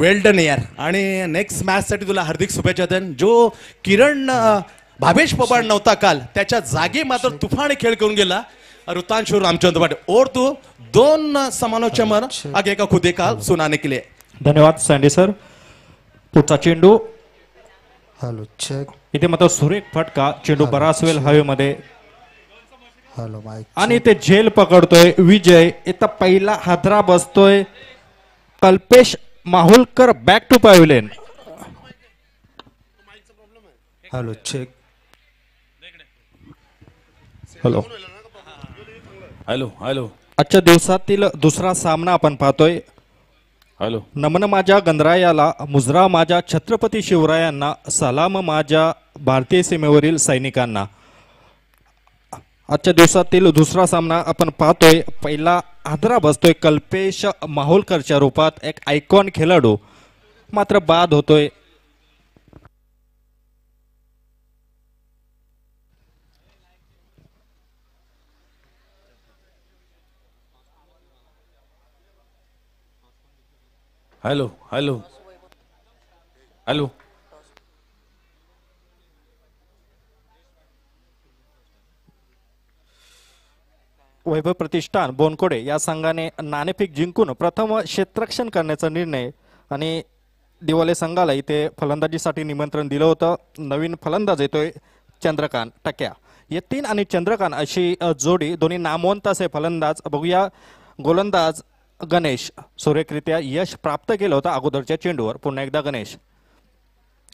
वेल done यार आणि next मॅचसाठी तुला हार्दिक शुभेच्छा देन जो किरण भावेश पवार नव्हता काल त्याच्या जागी मात्र तुफान खेळ करून गेला ऋतांशू रामचंद्र पाटील ओर तू दोन समान समानोच्चमर आग एका खुदे काल सुनाने के लिए धन्यवाद सँडी सर पुढचा चेंडू हॅलो चेक इथे मात्र सुरेख फटका चेंडू बराच वेळ हवेमध्ये हॅलो माईक आणि इथे झेल पकडतोय विजय इथं पहिला हादरा बसतोय Kalpesh Mahulkar back to pavilion hello check hello hello hello आजच्या दिवसातील दुसरा सामना आपण पाहतोय हॅलो नमन माझ्या गंधरायाला मुजरा माझ्या छत्रपती शिवरायांना सलाम माझ्या भारतीय सीमेवरील सैनिकांना आजच्या दिवसातील दुसरा सामना आपण पाहतोय पहिला आदरा बसतोय कल्पेश माहोलकरच्या रूपात एक आयकॉन खेळाडू मात्र बाद होतोय hello hello hello Vaibhav Pratishthan Bonkode या संघाने नाणेफेक जिंकून प्रथम क्षेत्ररक्षण करण्याचा निर्णय आणि दिवाले संघाला इथे फलंदाजीसाठी निमंत्रण दिलं होतं नवीन फलंदाज येतोय चंद्रकांत टक्या तीन आणि चंद्रकांत अशी जोडी दोन्ही नामवंत असे फलंदाज बघूया गोलंदाज गणेश सुरेखरित्या यश प्राप्त केलं होतं अगोदरच्या चेंडूवर पुन्हा एकदा गणेश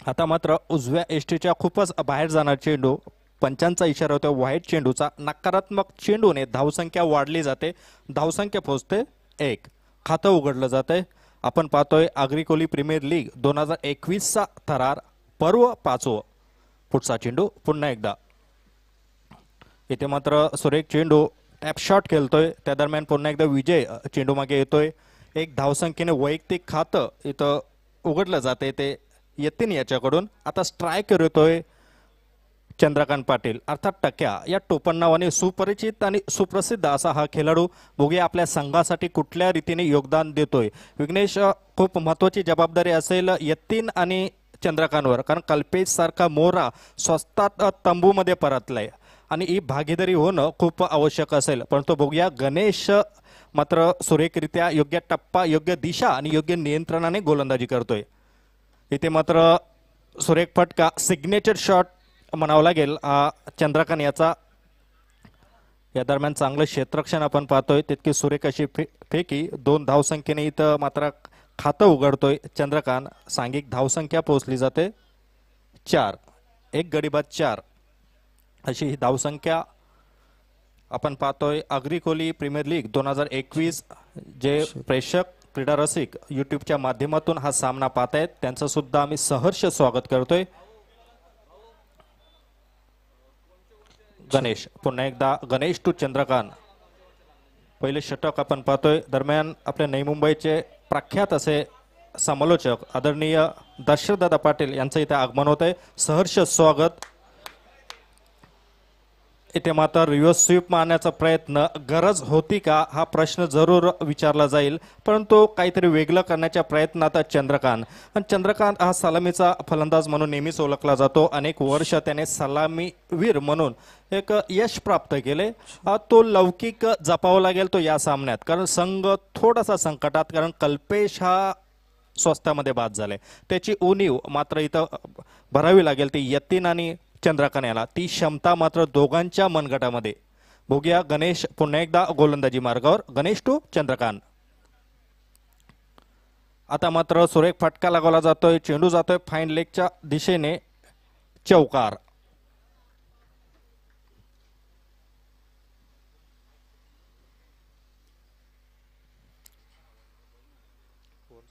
आता मात्र उजव्या एष्टीच्या खूपच बाहेर जाणार चेंडू पंचांचा इशारा होतो व्हाईट चेंडूचा नकारात्मक चेंडूने धावसंख्या वाढली जाते धावसंख्या पोचते एक खातं उघडलं जाते आपण पाहतोय आग्रिकोली प्रीमियर लीग दोन हजार एकवीसचा थरार पर्व पाचवं पुढचा चेंडू पुन्हा एकदा इथे मात्र सुरेख चेंडू शॉट खेळतोय त्या दरम्यान पुन्हा एकदा विजय चेंडू मागे येतोय एक धावसंख्येने वैयक्तिक खातं इथं उघडलं जाते ते येतीन याच्याकडून आता स्ट्रायकर येतोय चंद्रकांत पाटील अर्थात टक्या या टोपण नावाने सुपरिचित आणि सुप्रसिद्ध असा हा खेळाडू भोगे आपल्या संघासाठी कुठल्या रीतीने योगदान देतोय विघ्नेश खूप महत्त्वाची जबाबदारी असेल यत्तीन आणि चंद्रकांतवर कारण कल्पेश सारखा मोरा स्वस्तात तंबूमध्ये परतलाय आणि ही भागीदारी होणं खूप आवश्यक असेल परंतु बोगया गणेश मात्र सुरेखरित्या योग्य टप्पा योग्य दिशा आणि योग्य नियंत्रणाने गोलंदाजी करतोय इथे मात्र सुरेख फटका सिग्नेचर शॉट म्हणावं लागेल चंद्रकांत याचा या दरम्यान चांगलं क्षेत्रक्षण आपण पाहतोय तितकी सुरेख अशी फे फेकी दोन धावसंख्येने इथं मात्र खातं उघडतोय चंद्रकांत सांघिक धावसंख्या पोहोचली जाते चार एक गडीबाद चार अशी ही धावसंख्या आपण पाहतोय अग्री कोहली प्रीमियर लीग दोन हजार एकवीस जे प्रेक्षक क्रीडा रसिक यूट्यूबच्या माध्यमातून हा सामना पाहत आहेत त्यांचं सुद्धा आम्ही सहर्ष स्वागत करतोय गणेश पुन्हा एकदा गणेश टू चंद्रकांत पहिले षटक आपण पाहतोय दरम्यान आपल्या नई मुंबईचे प्रख्यात असे समालोचक आदरणीय दशरथदादा पाटील यांचं इथे आगमन होत आहे सहर्ष स्वागत येथे मात्र रिव्हर्स स्वीप मारण्याचा प्रयत्न गरज होती का हा प्रश्न जरूर विचारला जाईल परंतु काहीतरी वेगळं करण्याच्या प्रयत्नात चंद्रकांत आणि चंद्रकांत हा सलामीचा फलंदाज म्हणून नेहमीच ओळखला जातो अनेक वर्ष त्याने सलामीवीर म्हणून एक यश प्राप्त केले तो लौकिक जपावा लागेल तो या सामन्यात कारण संघ थोडासा संकटात कारण कल्पेश हा स्वस्थामध्ये बाद झाले त्याची उणीव मात्र इथं भरावी लागेल ती यतीन आणि चंद्रकन्याला याला ती क्षमता मात्र दोघांच्या मनगटामध्ये बघूया गणेश पुन्हा एकदा गोलंदाजी मार्गावर गणेश टू चंद्रकांत आता मात्र सुरेख फटका लागवला जातोय चेंडू जातोय फाईन लेगच्या दिशेने चौकार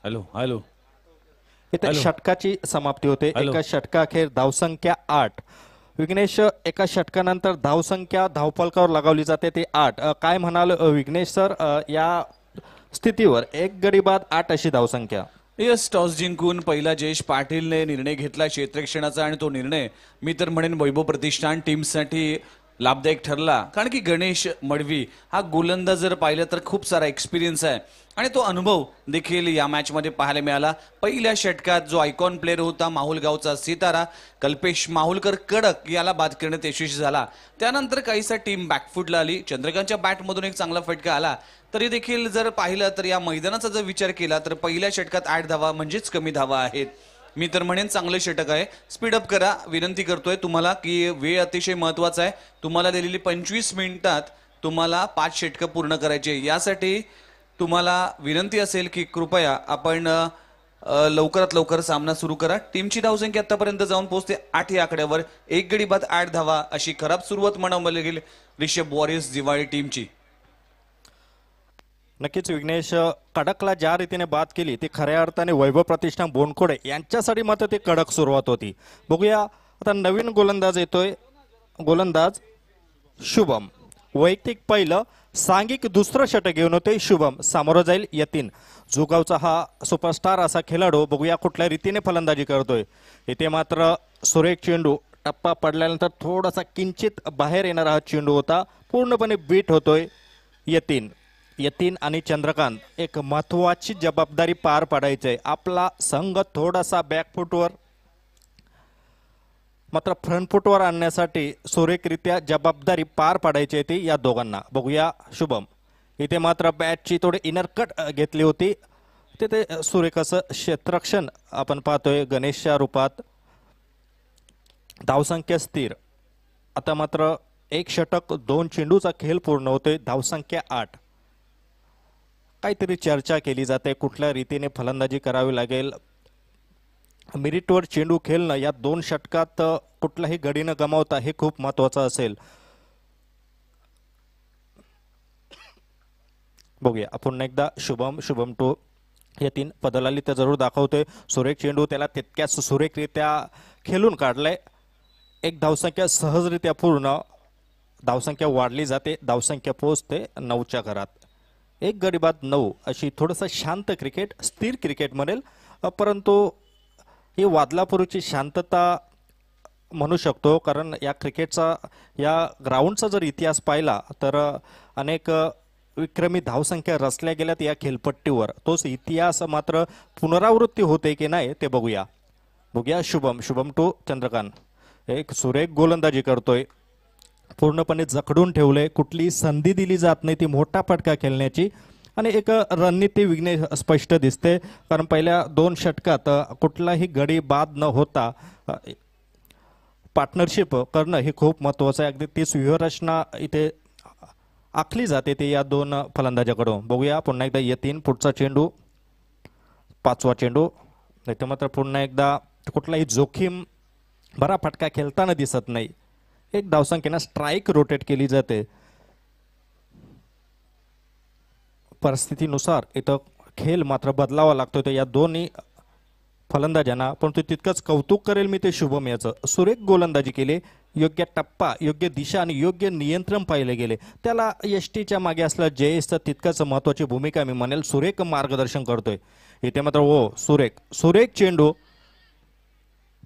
हॅलो हॅलो इथे षटकाची समाप्ती होते एका षटकाखेर धावसंख्या आठ विघ्नेश एका षटकानंतर धावसंख्या धावफलकावर लगावली जाते ते आठ काय म्हणाल विघ्नेश सर या स्थितीवर एक गडी आठ अशी धावसंख्या येस टॉस जिंकून पहिला जयेश पाटीलने निर्णय घेतला क्षेत्रक्षणाचा आणि तो निर्णय मी तर म्हणेन वैभव प्रतिष्ठान टीमसाठी लाभदायक ठरला कारण की गणेश मडवी हा गोलंदाज जर पाहिलं तर खूप सारा एक्सपिरियन्स आहे आणि तो अनुभव देखील या मॅचमध्ये पाहायला मिळाला पहिल्या षटकात जो आयकॉन प्लेअर होता माहुलगावचा सितारा कल्पेश माहुलकर कडक याला बाद करण्यात यशस्वी झाला त्यानंतर काहीसा टीम बॅकफूटला आली चंद्रकांतच्या बॅटमधून एक चांगला फटका आला तरी देखील जर पाहिलं तर या मैदानाचा जर विचार केला तर पहिल्या षटकात आठ धावा म्हणजेच कमी धावा आहेत मी तर म्हणेन चांगले षटक आहे स्पीडअप करा विनंती करतोय तुम्हाला की वेळ अतिशय महत्वाचा आहे तुम्हाला दिलेली पंचवीस मिनिटात तुम्हाला पाच षटकं पूर्ण करायचे यासाठी तुम्हाला विनंती असेल की कृपया आपण लवकरात लवकर सामना सुरू करा टीमची धावसंख्या आतापर्यंत जाऊन पोहोचते आठ ही आकड्यावर एक गडी बाद आठ धावा अशी खराब सुरुवात म्हणावं लागेल रिषभ वॉरियर्स दिवाळी टीमची नक्कीच विघ्नेश कडकला ज्या रीतीने बात केली ती खऱ्या अर्थाने वैभव प्रतिष्ठान बोनखोडे यांच्यासाठी मात्र ती कडक सुरुवात होती बघूया आता नवीन गोलंदाज येतोय गोलंदाज शुभम वैयक्तिक पहिलं सांगिक दुसरं षटक घेऊन होते शुभम सामोरं जाईल यतीन जुगावचा हा सुपरस्टार असा खेळाडू बघूया कुठल्या रीतीने फलंदाजी करतोय इथे मात्र सुरेख चेंडू टप्पा पडल्यानंतर थोडासा किंचित बाहेर येणारा हा चेंडू होता पूर्णपणे बीट होतोय यतीन यतीन आणि चंद्रकांत एक महत्वाची जबाबदारी पार पाडायची आहे आपला संघ थोडासा बॅकफुटवर मात्र फ्रंटफुटवर आणण्यासाठी सुरेखरित्या जबाबदारी पार पाडायची आहे ती या दोघांना बघूया शुभम इथे मात्र बॅटची थोडी इनर कट घेतली होती तिथे सुरेख असं क्षेत्रक्षण आपण पाहतोय गणेशच्या रूपात धावसंख्या स्थिर आता मात्र एक षटक दोन चेंडूचा खेळ पूर्ण होतोय धावसंख्या आठ काहीतरी चर्चा केली जाते कुठल्या रीतीने फलंदाजी करावी लागेल मिरिटवर चेंडू खेळणं या दोन षटकात कुठलाही गडीनं गमावता हे खूप महत्वाचं असेल बघूया पुन्हा एकदा शुभम शुभम टू या तीन पदलाली तर जरूर दाखवतोय सुरेख चेंडू त्याला तितक्याच सुरेखरित्या खेळून काढलंय एक धावसंख्या सहजरित्या पूर्ण धावसंख्या वाढली जाते धावसंख्या पोहोचते नऊच्या घरात एक गरिबात नऊ अशी थोडंसं शांत क्रिकेट स्थिर क्रिकेट म्हणेल परंतु ही वादलापूरची शांतता म्हणू शकतो कारण या क्रिकेटचा या ग्राउंडचा जर इतिहास पाहिला तर अनेक विक्रमी धावसंख्या रचल्या गेल्यात या खेलपट्टीवर तोच इतिहास मात्र पुनरावृत्ती होते की नाही ते बघूया बघूया शुभम शुभम टू चंद्रकांत एक सुरेख गोलंदाजी करतोय पूर्णपणे जखडून ठेवलं कुठली संधी दिली जात नाही ती मोठा फटका खेळण्याची आणि एक रणनीती विघ्ने स्पष्ट दिसते कारण पहिल्या दोन षटकात कुठलाही गडी बाद न होता पार्टनरशिप करणं हे खूप महत्त्वाचं आहे अगदी तीच व्यूहरचना इथे आखली जाते ते या दोन फलंदाजाकडून बघूया पुन्हा एकदा येतीन पुढचा चेंडू पाचवा चेंडू नाही मात्र पुन्हा एकदा कुठलाही जोखीम बरा फटका खेळताना दिसत नाही एक धावसंख्येनं स्ट्राईक रोटेट केली जाते परिस्थितीनुसार इथं खेळ मात्र बदलावा लागतो तो या दोन्ही फलंदाजांना परंतु तितकंच कौतुक करेल मी ते शुभम याचं सुरेख गोलंदाजी केले योग्य टप्पा योग्य दिशा आणि योग्य नियंत्रण पाहिले गेले त्याला एस टीच्या मागे असला तर तितकंच महत्त्वाची भूमिका मी म्हणेल सुरेख मार्गदर्शन करतोय इथे मात्र ओ हो, सुरेख सुरेख चेंडू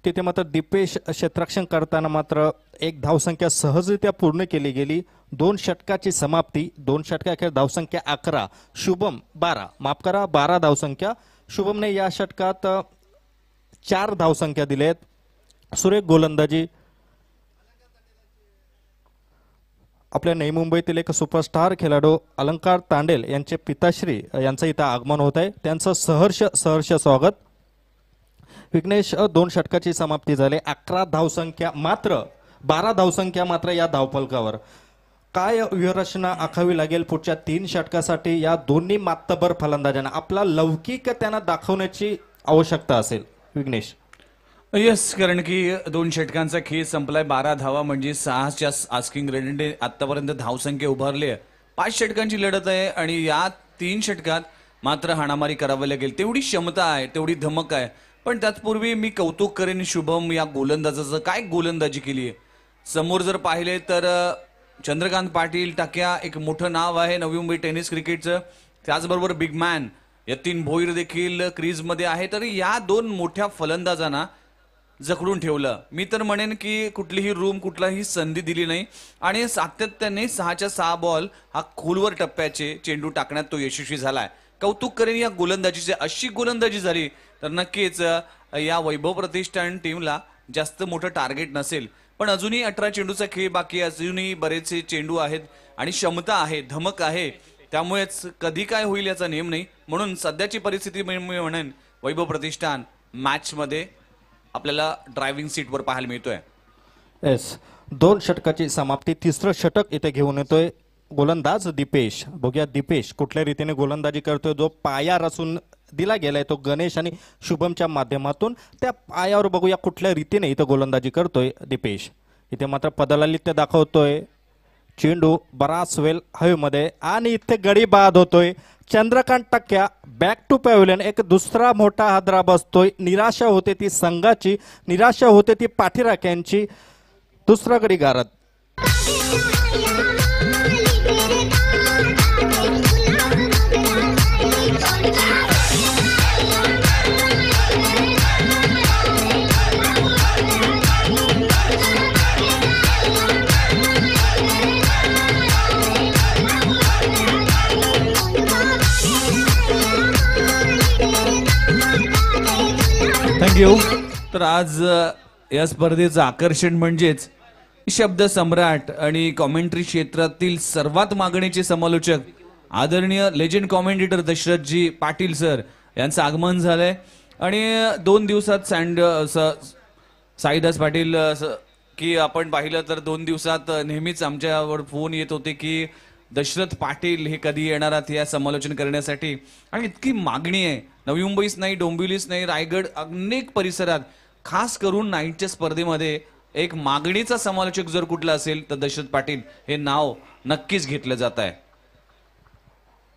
तिथे मात्र दीपेश क्षेत्रक्षण करताना मात्र एक धावसंख्या सहजरित्या पूर्ण केली गेली दोन षटकाची समाप्ती दोन अखेर धावसंख्या अकरा शुभम बारा माफ करा बारा धावसंख्या शुभमने या षटकात चार धावसंख्या दिल्या आहेत सुरेख गोलंदाजी आपल्या नई मुंबईतील एक सुपरस्टार खेळाडू अलंकार तांडेल यांचे पिताश्री यांचं इथं आगमन होत आहे त्यांचं सहर्ष सहर्ष स्वागत विघ्नेश दोन षटकाची समाप्ती झाली अकरा धावसंख्या मात्र बारा धावसंख्या मात्र या धावफलकावर काय व्यूहरचना आखावी लागेल पुढच्या तीन षटकासाठी या दोन्ही मातबर फलंदाजांना आपला लौकिक त्यांना दाखवण्याची आवश्यकता असेल विघ्नेश येस कारण की दोन षटकांचा खेळ संपलाय बारा धावा म्हणजे सहाच्या आस्किंग रेडीने आतापर्यंत धावसंख्या उभारली आहे पाच षटकांची लढत आहे आणि या तीन षटकात मात्र हाणामारी करावी लागेल तेवढी क्षमता आहे तेवढी धमक आहे पण त्याचपूर्वी मी कौतुक करेन शुभम या गोलंदाजाचं काय गोलंदाजी केली आहे समोर जर पाहिले तर चंद्रकांत पाटील टाक्या एक मोठं नाव आहे नवी मुंबई टेनिस क्रिकेटचं त्याचबरोबर बिग मॅन यतीन भोईर देखील क्रीजमध्ये आहे तर या दोन मोठ्या फलंदाजांना जखडून ठेवलं मी तर म्हणेन की कुठलीही रूम कुठलाही संधी दिली नाही आणि सातत्याने सहाच्या सहा बॉल हा खोलवर टप्प्याचे चेंडू टाकण्यात तो यशस्वी झाला कौतुक करेन या गोलंदाजीचे अशी गोलंदाजी झाली तर नक्कीच या वैभव प्रतिष्ठान टीमला जास्त मोठं टार्गेट नसेल पण अजूनही अठरा चेंडूचा खेळ बाकी अजूनही बरेचसे चेंडू आहेत आणि क्षमता आहे धमक आहे त्यामुळेच कधी काय होईल याचा नेम नाही म्हणून सध्याची परिस्थिती म्हणेन वैभव प्रतिष्ठान मॅचमध्ये आपल्याला ड्रायव्हिंग सीटवर पाहायला मिळतोय येस दोन षटकाची समाप्ती तिसरं षटक इथे घेऊन येतोय गोलंदाज दिपेश बघूया दिपेश कुठल्या रीतीने गोलंदाजी करतोय जो पाया रचून दिला गेलाय तो गणेश आणि शुभमच्या माध्यमातून त्या पायावर बघूया कुठल्या रीतीने इथं गोलंदाजी करतोय दिपेश इथे मात्र पदलालित्य दाखवतोय चेंडू बराच वेल हवेमध्ये आणि इथे गडी बाद होतोय चंद्रकांत टक्क्या बॅक टू पॅव्हलियन एक दुसरा मोठा हादरा बसतोय निराशा होते ती संघाची निराशा होते ती पाठीराख्यांची दुसरा गडी गारत थँक्यू तर आज या स्पर्धेचं आकर्षण म्हणजेच शब्द सम्राट आणि कॉमेंट्री क्षेत्रातील सर्वात मागणीचे समालोचक आदरणीय लेजंड कॉमेंटेटर दशरथजी पाटील सर यांचं आगमन झालंय आणि दोन दिवसात सँड साईदास पाटील की आपण पाहिलं तर दोन दिवसात नेहमीच आमच्यावर फोन येत होते की दशरथ पाटील हे कधी येणार या समालोचन करण्यासाठी आणि इतकी मागणी आहे नवी मुंबईच नाही डोंबिवलीच नाही रायगड अनेक परिसरात खास करून नाईटच्या स्पर्धेमध्ये एक मागणीचा समालोचक जर कुठला असेल तर दशरथ पाटील हे नाव नक्कीच घेतलं जात आहे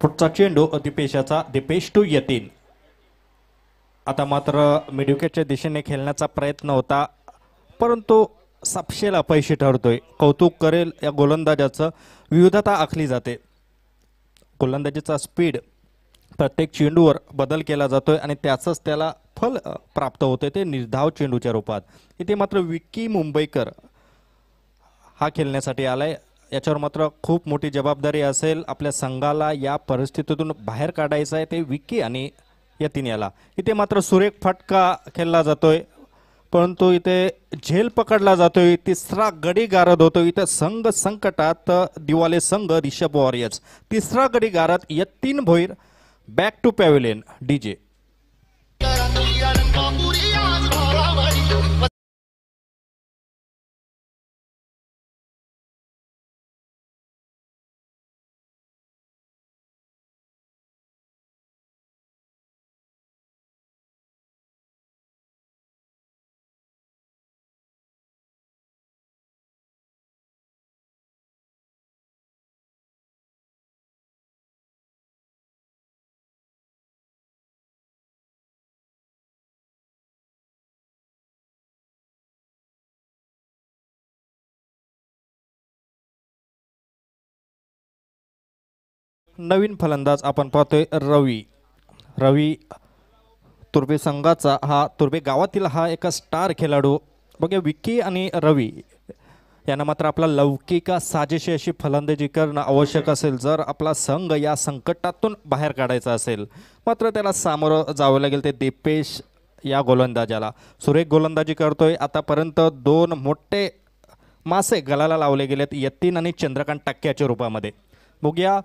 पुढचा चेंडू दिपेशाचा दिपेश टू यतीन आता मात्र मिडविकेटच्या दिशेने खेळण्याचा प्रयत्न होता परंतु सापशेला पैसे ठरतोय कौतुक करेल या गोलंदाजाचं विविधता आखली जाते गोलंदाजीचा स्पीड प्रत्येक चेंडूवर बदल केला जातोय आणि त्याचंच त्याला फल प्राप्त होते ते निर्धाव चेंडूच्या रूपात इथे मात्र विक्की मुंबईकर हा खेळण्यासाठी आलाय याच्यावर मात्र खूप मोठी जबाबदारी असेल आपल्या संघाला या परिस्थितीतून बाहेर काढायचं आहे ते विक्की आणि यतीन याला इथे मात्र सुरेख फटका खेळला जातोय परंतु इथे झेल पकडला जातोय तिसरा गडी गारद होतो इथे संघ संकटात दिवाले संघ रिषभ वॉरियर्स तिसरा गडी गारद यतीन Bhoir Back to pavilion, DJ. नवीन फलंदाज आपण पाहतोय रवी रवी तुर्बे संघाचा हा तुर्बे गावातील हा एका स्टार खेळाडू बघा विकी आणि रवी यांना मात्र आपला लौकिका साजेशी अशी फलंदाजी करणं आवश्यक असेल जर आपला संघ या संकटातून बाहेर काढायचा असेल मात्र त्याला सामोरं जावं लागेल ते दीपेश या गोलंदाजाला सुरेख गोलंदाजी करतोय आतापर्यंत दोन मोठे मासे गलाला लावले गेलेत यतीन आणि चंद्रकांत टाक्याच्या रूपामध्ये बघूया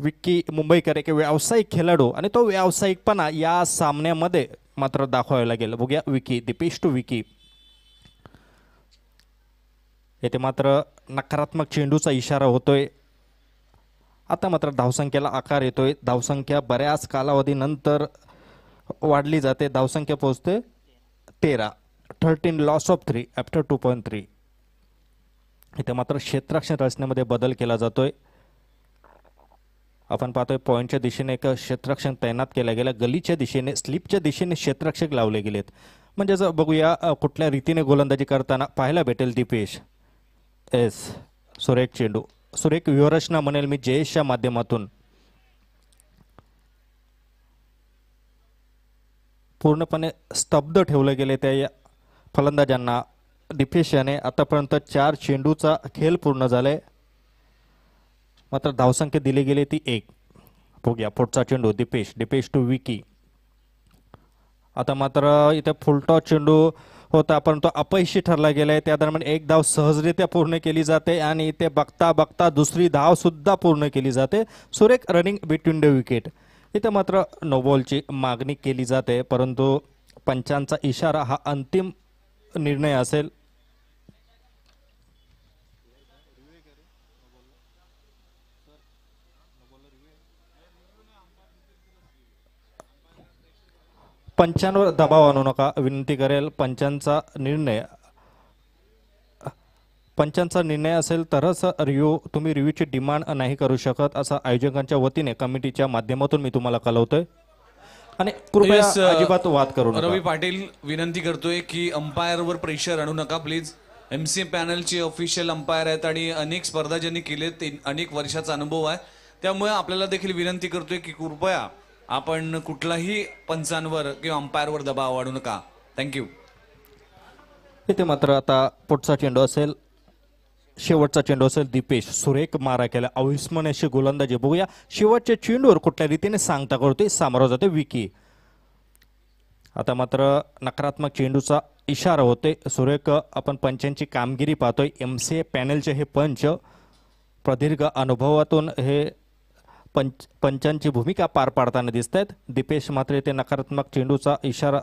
विक्की मुंबईकर एक व्यावसायिक खेळाडू आणि तो व्यावसायिकपणा या सामन्यामध्ये मात्र दाखवायला लागेल बघूया विकी दिपेश टू विकी येथे मात्र नकारात्मक चेंडूचा इशारा होतोय आता मात्र धावसंख्येला आकार येतोय धावसंख्या बऱ्याच कालावधीनंतर वाढली जाते धावसंख्या पोहोचते तेरा thirteen loss of three after two point three इथे मात्र क्षेत्ररक्षण रचनेमध्ये बदल केला जातोय आपण पाहतोय पॉईंटच्या दिशेने एक क्षेत्ररक्षण तैनात केलं गेलं गलीच्या दिशेने स्लिपच्या दिशेने क्षेत्ररक्षक लावले गेलेत जर म्हणजे बघूया कुठल्या रीतीने गोलंदाजी करताना पाहायला भेटेल दीपेश एस सुरेख चेंडू सुरेख व्यूहरचना म्हणेल मी जयेशच्या माध्यमातून पूर्णपणे स्तब्ध ठेवले गेले त्या या फलंदाजांना दिपेश याने आतापर्यंत चार चेंडूचा खेळ पूर्ण झालाय मात्र धावसंख्या दिली गेली ती एक बघूया पुढचा चेंडू दिपेश दिपेश टू विकी आता मात्र इथे फुलटॉ चेंडू होता परंतु अपयशी ठरला गेलाय त्या दरम्यान एक धाव सहजरित्या पूर्ण केली जाते आणि इथे बघता बघता दुसरी धाव सुद्धा पूर्ण केली जाते सुरेख रनिंग बिटवीन द विकेट इथे मात्र नोबॉलची मागणी केली जाते परंतु पंचांचा इशारा हा अंतिम निर्णय असेल पंचांवर दबाव आणू नका विनंती करेल पंचांचा निर्णय पंचांचा निर्णय असेल तरच रिव्ह्यू तुम्ही रिव्ह्यूची डिमांड नाही करू शकत असं आयोजकांच्या वतीने कमिटीच्या माध्यमातून मी तुम्हाला कळवतोय आणि कृपया अजिबात वाद करू रवी पाटील विनंती करतोय की अंपायरवर प्रेशर आणू नका प्लीज एम सी पॅनलचे ऑफिशियल अंपायर आहेत आणि अनेक स्पर्धा ज्यांनी केले ते अनेक वर्षाचा अनुभव आहे त्यामुळे आपल्याला देखील विनंती करतोय की कृपया आपण कुठलाही पंचांवर किंवा अंपायरवर दबाव वाढू नका थँक्यू इथे मात्र आता पुढचा चेंडू असेल शेवटचा चेंडू असेल दीपेश सुरेख मारा केला अविस्मरण अशी गोलंदाजी बघूया शेवटच्या चेंडूवर कुठल्या रीतीने सांगता करतोय सामोरा जाते विकी आता मात्र नकारात्मक चेंडूचा इशारा होते सुरेख आपण पंचांची कामगिरी पाहतोय एम सी ए पॅनेलचे हे पंच प्रदीर्घ अनुभवातून हे पंच पंचांची भूमिका पार पाडताना दिसत आहेत दिपेश मात्र इथे नकारात्मक चेंडूचा इशारा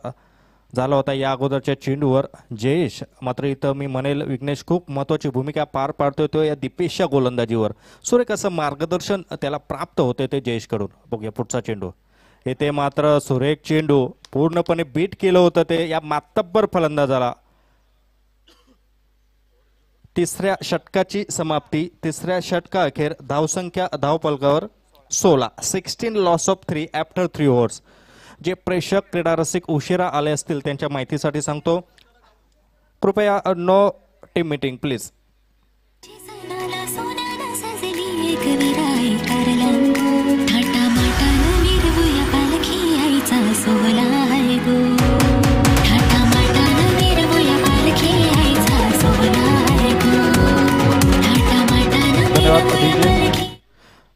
झाला होता या अगोदरच्या चेंडूवर जयेश मात्र इथं मी म्हणेल विघ्नेश खूप महत्त्वाची भूमिका पार पाडतो तो या दिपेशच्या गोलंदाजीवर सुरेख असं मार्गदर्शन त्याला प्राप्त होते ते जयेशकडून बघूया पुढचा चेंडू येथे मात्र सुरेख चेंडू पूर्णपणे बीट केलं होतं ते या मातब्बर फलंदाजाला तिसऱ्या षटकाची समाप्ती तिसऱ्या षटका अखेर धावसंख्या धावपलकावर सोला sixteen loss of three after three overs जे प्रेक्षक क्रीडारसिक उशिरा आले असतील त्यांच्या माहितीसाठी सांगतो कृपया नो टीम मिटिंग प्लीज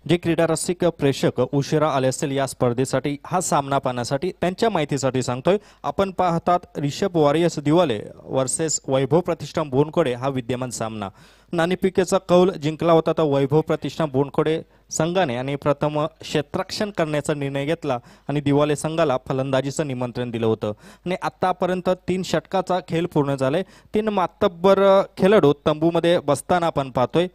जे क्रीडारसिक प्रेक्षक उशिरा आले असतील या स्पर्धेसाठी हा सामना पाहण्यासाठी त्यांच्या माहितीसाठी सांगतोय आपण पाहतात रिषभ वॉरियर्स दिवाले वर्सेस वैभव प्रतिष्ठान बोनकोडे हा विद्यमान सामना नाणेपिकेचा कौल जिंकला होता तर वैभव प्रतिष्ठान बोनकोडे संघाने आणि प्रथम क्षेत्रक्षण करण्याचा निर्णय घेतला आणि दिवाले संघाला फलंदाजीचं निमंत्रण दिलं होतं आणि आत्तापर्यंत तीन षटकाचा खेळ पूर्ण झालाय तीन मातब्बर खेळाडू तंबूमध्ये बसताना आपण पाहतोय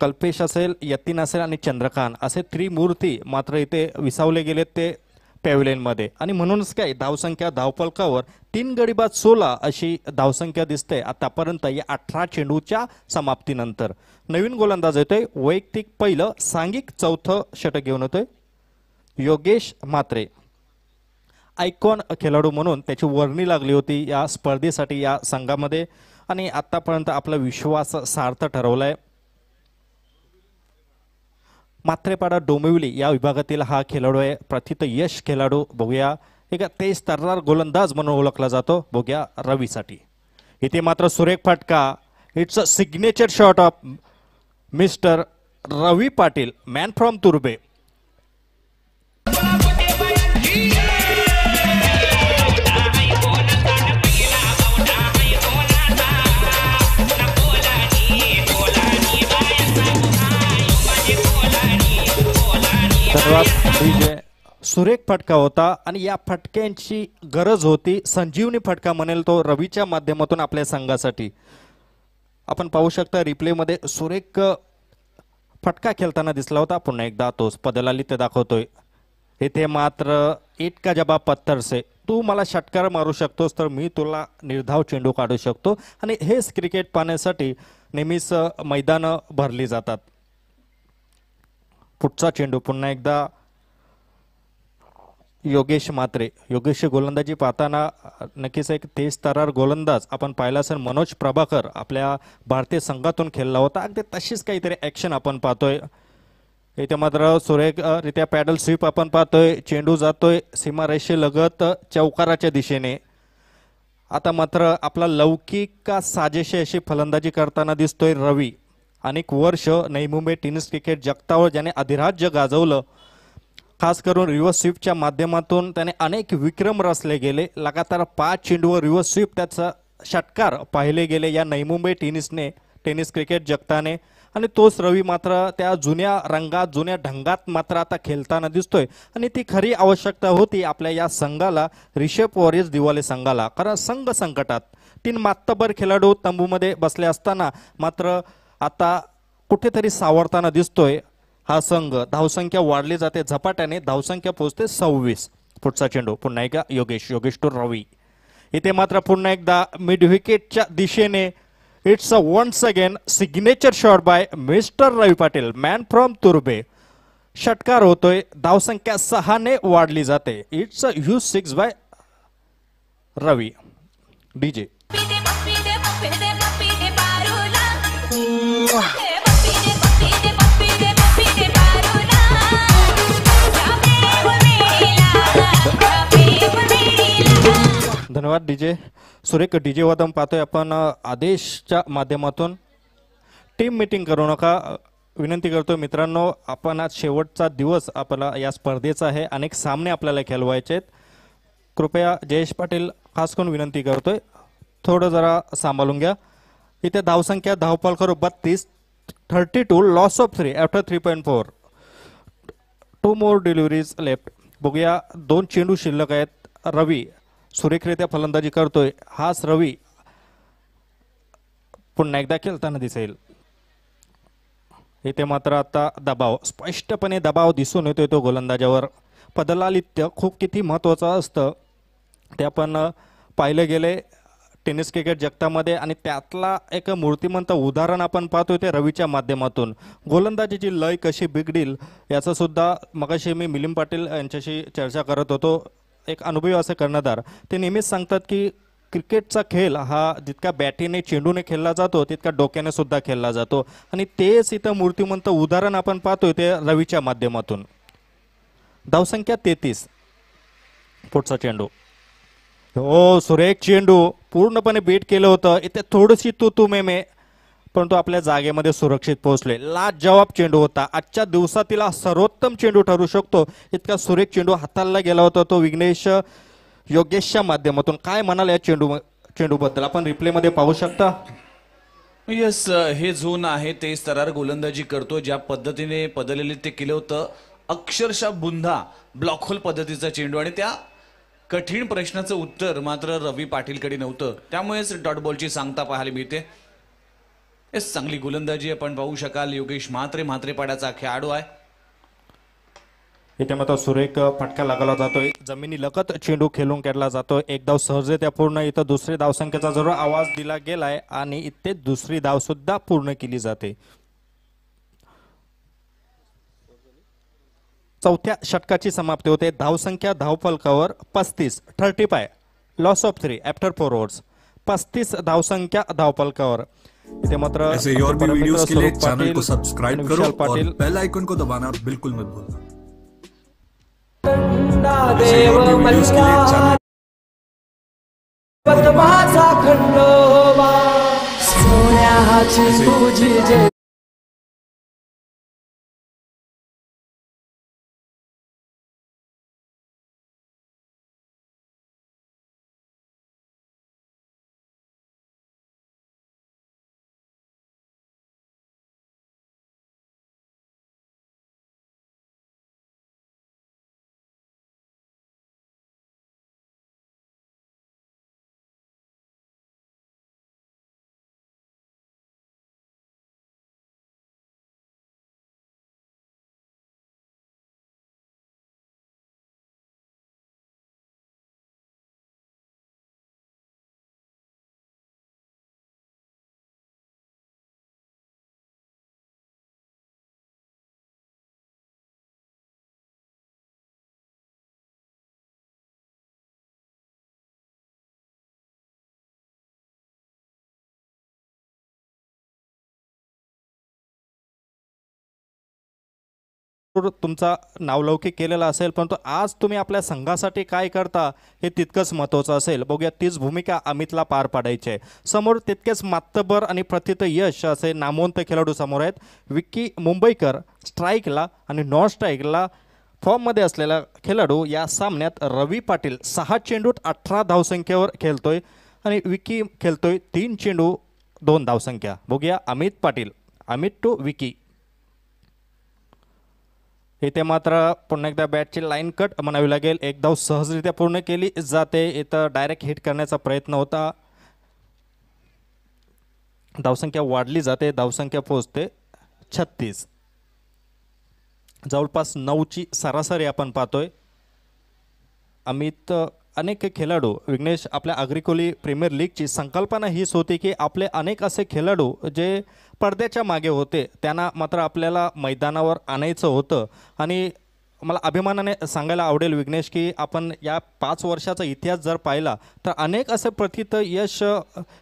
कल्पेश असेल यतीन असेल आणि चंद्रकांत असे त्रिमूर्ती मात्र इथे विसावले गेलेत ते पॅव्हिलियनमध्ये आणि म्हणूनच काय धावसंख्या धावपलकावर तीन गडीबाद सोला अशी धावसंख्या दिसते आतापर्यंत या अठरा चेंडूच्या समाप्तीनंतर नवीन गोलंदाज येतोय वैयक्तिक पहिलं सांघिक चौथं षटक घेऊन येतोय योगेश म्हात्रे आयकॉन खेळाडू म्हणून त्याची वर्णी लागली होती या स्पर्धेसाठी या संघामध्ये आणि आत्तापर्यंत आपला विश्वास सार्थ ठरवला आहे मात्रेपाडा डोंबिवली या विभागातील हा खेळाडू आहे प्रथित यश खेळाडू बघूया एका तेज तर्रार गोलंदाज म्हणून ओळखला जातो बघूया रवीसाठी इथे मात्र सुरेख फाटका it's a signature shot of mister Ravi Patil man from तुर्बे सर्वात म्हणजे सुरेख फटका होता आणि या फटक्यांची गरज होती संजीवनी फटका म्हणेल तो रवीच्या माध्यमातून आपल्या संघासाठी आपण पाहू शकता रिप्लेमध्ये सुरेख फटका खेळताना दिसला होता पुन्हा एकदा तोच पदलाली ते दाखवतोय इथे मात्र का जबा पत्थर से तू मला षटकार मारू शकतोस तर मी तुला निर्धाव चेंडू काढू शकतो आणि हेच क्रिकेट पाहण्यासाठी नेहमीच मैदानं भरली जातात पुढचा चेंडू पुन्हा एकदा योगेश मात्रे योगेश गोलंदाजी पाहताना नक्कीच एक तेज तरार गोलंदाज आपण पाहिला असेल मनोज प्रभाकर आपल्या भारतीय संघातून खेळला होता अगदी तशीच काहीतरी ॲक्शन आपण पाहतोय इथे मात्र सुरेखरित्या पॅडल स्वीप आपण पाहतोय चेंडू जातोय लगत चौकाराच्या दिशेने आता मात्र आपला लौकिक का साजेशी अशी फलंदाजी करताना दिसतोय रवी अनेक वर्ष नई मुंबई टेनिस क्रिकेट जगतावर ज्याने अधिराज्य गाजवलं खास करून रिव्हर्स स्वीपच्या माध्यमातून त्याने अनेक विक्रम रचले गेले लगातार पाच चेंडूवर रिव्हर्स स्वीप त्याचा षटकार पाहिले गेले या नई मुंबई टेनिसने टेनिस क्रिकेट जगताने आणि तोच रवी मात्र त्या जुन्या रंगात जुन्या ढंगात मात्र आता खेळताना दिसतोय आणि ती खरी आवश्यकता होती आपल्या या संघाला रिषभ वॉरियर्स दिवाले संघाला कारण संघ संकटात तीन मात्तबर खेळाडू तंबूमध्ये बसले असताना मात्र आता कुठेतरी सावरताना दिसतोय हा संघ धावसंख्या वाढली जाते झपाट्याने धावसंख्या पोहोचते सव्वीस पुढचा चेंडू पुन्हा एकदा योगेश योगेश टू रवी इथे मात्र पुन्हा एकदा मिड विकेटच्या दिशेने it's a once again signature shot by mister Ravi Patil man from तुर्बे षटकार होतोय धावसंख्या सहाने वाढली जाते it's a huge six by Ravi DJ धन्यवाद डी जे सुरेख डी जे वादम पाहतोय आपण आदेशच्या माध्यमातून टीम मीटिंग करू नका विनंती करतो मित्रांनो आपण आज शेवटचा दिवस आपला या स्पर्धेचा आहे अनेक सामने आपल्याला खेळवायचे आहेत कृपया जयेश पाटील खास करून विनंती करतोय थोडं जरा सांभाळून घ्या इथे धावसंख्या धावपाल करू बत्तीस thirty two loss of three after three point four two more deliveries left बघूया दोन चेंडू शिल्लक आहेत रवी सुरेखरित्या फलंदाजी करतोय हाच रवी पुन्हा एकदा खेळताना दिसेल इथे मात्र आता दबाव स्पष्टपणे दबाव दिसून येतोय तो गोलंदाजावर पदलालित्य खूप किती महत्त्वाचं असतं ते आपण पाहिलं गेले टेनिस क्रिकेट जगतामध्ये आणि त्यातला एक मूर्तिमंत उदाहरण आपण पाहतोय ते रवीच्या माध्यमातून गोलंदाजीची लय कशी बिघडील याचंसुद्धा मगाशी मी मिलिंद पाटील यांच्याशी चर्चा करत होतो एक अनुभवी असे कर्णधार ते नेहमीच सांगतात की क्रिकेटचा खेळ हा जितका बॅटीने चेंडूने खेळला जातो तितका डोक्याने सुद्धा खेळला जातो आणि तेच इथं मूर्तिमंत उदाहरण आपण पाहतोय ते रवीच्या माध्यमातून धावसंख्या तेहतीस पुढचा चेंडू हो सुरेख चेंडू पूर्णपणे बीट केलं होतं इथे थोडीशी तू तू मेमे परंतु आपल्या जागेमध्ये सुरक्षित पोहोचले लास्ट जवाब चेंडू होता आजच्या दिवसातील सर्वोत्तम चेंडू ठरू शकतो इतका सुरेख चेंडू हाताळला गेला होता तो विघ्नेश योगेशच्या माध्यमातून काय म्हणाल या चेंडू चेंडूबद्दल आपण रिप्लेमध्ये पाहू शकता येस हे झोन आहे ते स्तरावर गोलंदाजी करतो ज्या पद्धतीने पदलेले ते केलं होतं अक्षरशः बुंधा ब्लॉकहोल पद्धतीचा चेंडू आणि त्या कठीण प्रश्नाचं उत्तर मात्र रवी पाटीलकडे नव्हतं त्यामुळेच डॉट बॉलची सांगता पाहायला मिळते एस चांगली गोलंदाजी आपण पाहू शकाल योगेश म्हात्रे म्हात्रेपाड्याचा खेळाडू आहे इथे मात्र सुरेख फटका लागला जातोय जमिनी लगत चेंडू खेळून खेळला जातोय एक धाव सहजरित्या पूर्ण इथं दुसरी धावसंख्येचा जरूर आवाज दिला गेलाय आणि इथे दुसरी धाव सुद्धा पूर्ण केली जाते चौथ्या षटकाची समाप्ती होते धावसंख्या धावफलकावर पस्तीस thirty five loss of three after four overs पस्तीस धावसंख्या धावफलकावर इथे मात्र ऐसे और भी वीडियोस के लिए चैनल को सब्सक्राइब करो और बेल आइकन को दबाना बिल्कुल मत भूलना ऐसे और भी वीडियोस के लिए चैनल तुमचा नावलौकिक केलेला असेल परंतु आज तुम्ही आपल्या संघासाठी काय करता हे तितकंच महत्त्वाचं असेल बघूया तीच भूमिका अमितला पार पाडायची आहे समोर तितकेच मात्तभर आणि प्रथित यश असे नामवंत खेळाडू समोर आहेत विक्की मुंबईकर स्ट्राईकला आणि नॉन स्ट्राईकला फॉर्ममध्ये असलेला खेळाडू या सामन्यात रवी पाटील सहा चेंडूत अठरा धावसंख्येवर खेळतोय आणि विकी खेळतोय तीन चेंडू दोन धावसंख्या बघूया अमित पाटील अमित टू विकी इथे मात्र पुन्हा एकदा बॅटची लाईन कट म्हणावी लागेल एक धाव सहजरित्या पूर्ण केली जाते इथं डायरेक्ट हिट करण्याचा प्रयत्न होता धावसंख्या वाढली जाते धावसंख्या पोहोचते छत्तीस जवळपास नऊची सरासरी आपण पाहतोय अमित अनेक खेळाडू विघ्नेश आपल्या आग्रिकोली प्रीमियर लीगची संकल्पना हीच होती की आपले अनेक असे खेळाडू जे पडद्याच्या मागे होते त्यांना मात्र आपल्याला मैदानावर आणायचं होतं आणि मला अभिमानाने सांगायला आवडेल विघ्नेश की आपण या पाच वर्षाचा इतिहास जर पाहिला तर अनेक असे प्रथित यश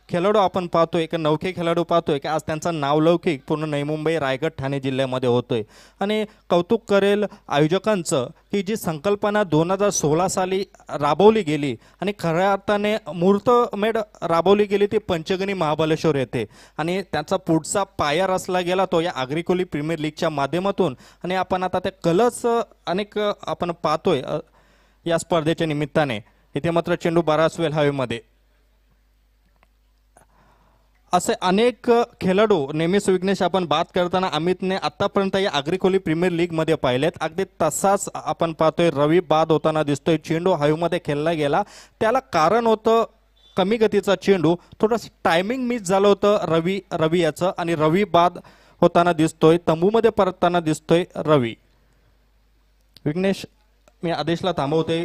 खेळाडू आपण पाहतोय का नवखे खेळाडू आहे की आज त्यांचा नावलौकिक पूर्ण नई मुंबई रायगड ठाणे जिल्ह्यामध्ये आहे आणि कौतुक करेल आयोजकांचं की जी संकल्पना दोन हजार सोळा साली राबवली गेली आणि खऱ्या अर्थाने मूर्तमेढ राबवली गेली ती पंचगणी महाबलेश्वर येथे आणि त्याचा पुढचा पाया रचला गेला तो या आग्रिकोली प्रीमियर लीगच्या माध्यमातून आणि आपण आता ते कलच अनेक आपण पाहतोय या स्पर्धेच्या निमित्ताने इथे मात्र चेंडू बारासवेल हवेमध्ये असे अनेक खेळाडू नेहमीच विघ्नेश आपण बात करताना अमितने आतापर्यंत या आगरी प्रीमियर प्रीमियर लीगमध्ये पाहिलेत अगदी तसाच आपण पाहतोय रवी बाद होताना दिसतोय चेंडू हवेमध्ये खेळला गेला त्याला कारण होतं कमी गतीचा चेंडू थोडंसं टायमिंग मिस झालं होतं रवी रवी याचं आणि रवी बाद होताना दिसतोय तंबूमध्ये परतताना दिसतोय रवी विघ्नेश मी आदेशला थांबवते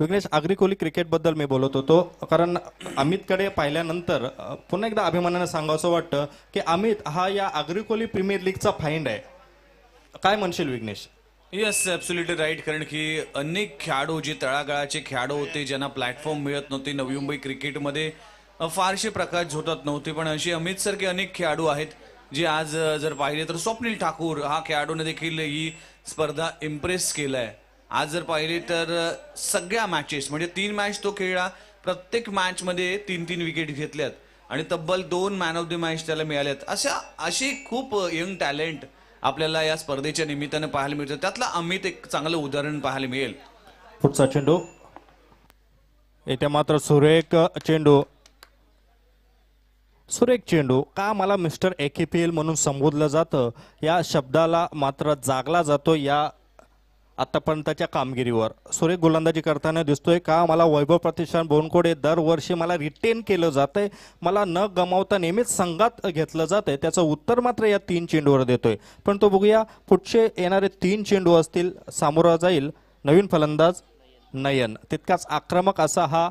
विघ्नेश आग्रिकोली बद्दल मी बोलत होतो कारण अमितकडे पाहिल्यानंतर पुन्हा एकदा अभिमानाने सांगावं वाटतं की अमित हा या आग्रिकोली प्रीमियर लीगचा फाईंड आहे काय म्हणशील विघ्नेश येस ॲब्सुल्युटली राईट कारण की अनेक खेळाडू जे तळागाळाचे खेळाडू होते ज्यांना प्लॅटफॉर्म मिळत नव्हते नवी मुंबई क्रिकेटमध्ये फारसे प्रकाश झोटत नव्हते पण असे अमित सारखे अनेक खेळाडू आहेत जे आज जर पाहिले तर स्वप्नील ठाकूर हा खेळाडूने देखील ही स्पर्धा इम्प्रेस केलाय आज जर पाहिले तर सगळ्या मॅचेस म्हणजे तीन मॅच तो खेळला प्रत्येक मॅचमध्ये तीन तीन विकेट घेतल्यात आणि तब्बल दोन मॅन ऑफ द मॅच त्याला मिळाल्यात अशा अशी खूप यंग टॅलेंट आपल्याला या स्पर्धेच्या निमित्तानं पाहायला मिळतं त्यातला अमित एक चांगलं उदाहरण पाहायला मिळेल पुढचा चेंडू येत्या मात्र सुरेख चेंडू सुरेख चेंडू का मला mister A K P L म्हणून संबोधलं जातं या शब्दाला मात्र जागला जातो या आत्तापर्यंतच्या कामगिरीवर सुरेख गोलंदाजी करताना दिसतोय का मला वैभव प्रतिष्ठान बोनकोडे दरवर्षी मला रिटेन केलं जातंय मला न गमावता नेहमीच संघात घेतलं जातंय त्याचं उत्तर मात्र या तीन चेंडूवर देतोय पण तो बघूया पुढचे येणारे तीन चेंडू असतील सामोरा जाईल नवीन फलंदाज नयन तितकाच आक्रमक असा हा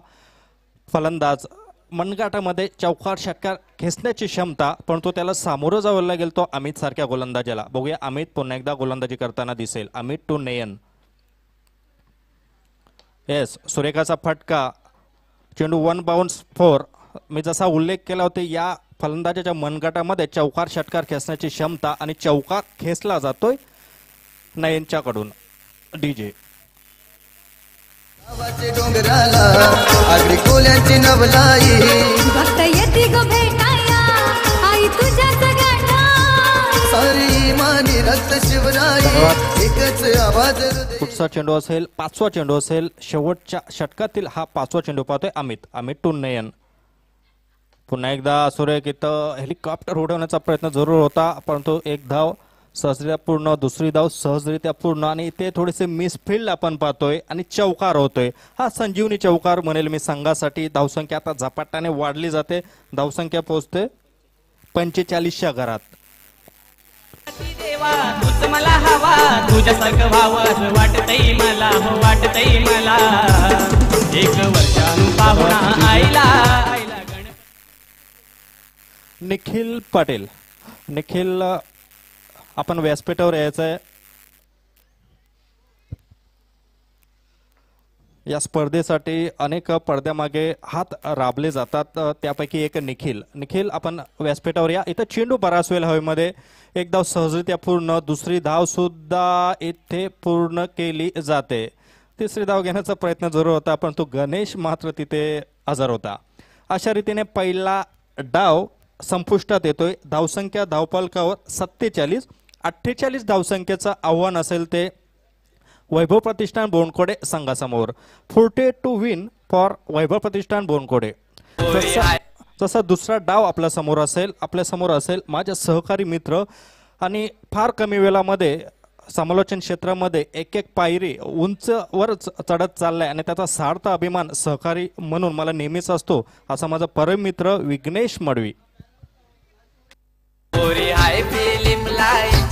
फलंदाज मनगाटामध्ये चौकार षटकार खेचण्याची क्षमता पण तो त्याला सामोरं जावं लागेल तो अमित सारख्या गोलंदाजाला बघूया अमित पुन्हा एकदा गोलंदाजी करताना दिसेल अमित टू नयन येस सुरेखाचा फटका चेंडू वन बाउन्स फोर मी जसा उल्लेख केला होता या फलंदाजाच्या मनगाटामध्ये चौकार षटकार खेचण्याची क्षमता आणि चौकार खेचला जातोय नयनच्याकडून डी जे पुढचा चेंडू असेल पाचवा चेंडू असेल शेवटच्या षटकातील हा पाचवा चेंडू पाहतोय अमित अमित टुन्नयन पुन्हा एकदा सुरेख इथं हेलिकॉप्टर उडवण्याचा प्रयत्न जरूर होता परंतु एक धाव सहजरित्या पूर्ण दुसरी धाव सहजरित्या पूर्ण आणि इथे थोडेसे मिसफिल्ड आपण पाहतोय आणि चौकार होतोय हा संजीवनी चौकार म्हणेल मी संघासाठी धावसंख्या आता झपाट्याने वाढली जाते धावसंख्या पोहोचते पंचेचाळीसच्या घरात मला हो निखिल पटेल निखिल आपण व्यासपीठावर यायचं आहे या स्पर्धेसाठी अनेक पडद्यामागे हात राबले जातात त्यापैकी एक निखिल निखिल आपण व्यासपीठावर या इथं चेंडू बराच हवेमध्ये एक धाव सहजरित्या पूर्ण दुसरी धाव सुद्धा इथे पूर्ण केली जाते तिसरी धाव घेण्याचा प्रयत्न जरूर होता परंतु गणेश मात्र तिथे हजर होता अशा रीतीने पहिला डाव संपुष्टात येतोय धावसंख्या धावपालकावर सत्तेचाळीस अठ्ठेचाळीस धावसंख्येचं आव्हान असेल ते वैभव प्रतिष्ठान बोनकोडे संघासमोर forty to win for Vaibhav Pratishthan Bonkode जसा दुसरा डाव आपल्या समोर असेल आपल्या समोर असेल माझ्या सहकारी मित्र आणि फार कमी वेळामध्ये समालोचन क्षेत्रामध्ये एक एक पायरी उंचवर चढत चाललाय आणि त्याचा सार्थ अभिमान सहकारी म्हणून मला नेहमीच असतो असा माझा परम मित्र Vighnesh Madvi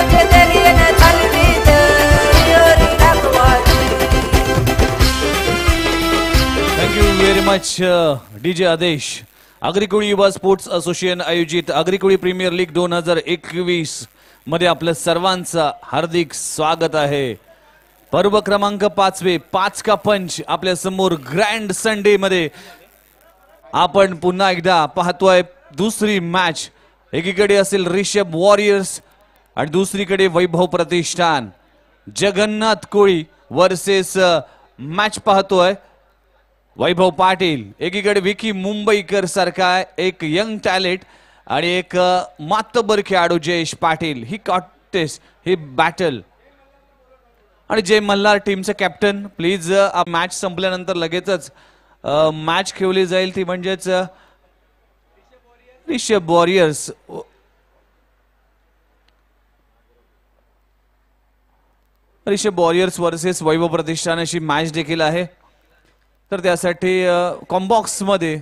thank you much D J Adesh आगरीकोळी युवा स्पोर्ट्स असोसिएशन आयोजित आगरीकोळी प्रीमियर लीग दोन हजार एकवीस मध्ये आपलं सर्वांचं हार्दिक स्वागत आहे पर्व क्रमांक पाचवे पाच का पंच आपल्या समोर ग्रँड संडे मध्ये आपण पुन्हा एकदा पाहतोय दुसरी मॅच एकीकडे असेल रिषभ वॉरियर्स आणि दुसरीकडे वैभव प्रतिष्ठान जगन्नाथ कोळी वर्सेस मॅच पाहतोय वैभव पाटील एकीकडे विकी मुंबईकर सारखा एक यंग टॅलेंट आणि एक मातबर खेळाडू जयेश पाटील ही कॉटेस्ट ही बॅटल आणि जय मल्हार टीमचं कॅप्टन प्लीज मॅच संपल्यानंतर लगेचच मॅच खेळली जाईल ती म्हणजेच Rishabh warriors Rishabh warriors versus Vaibhav Pratishthan अशी मॅच देखील आहे तर त्यासाठी कॉम्बॉक्समध्ये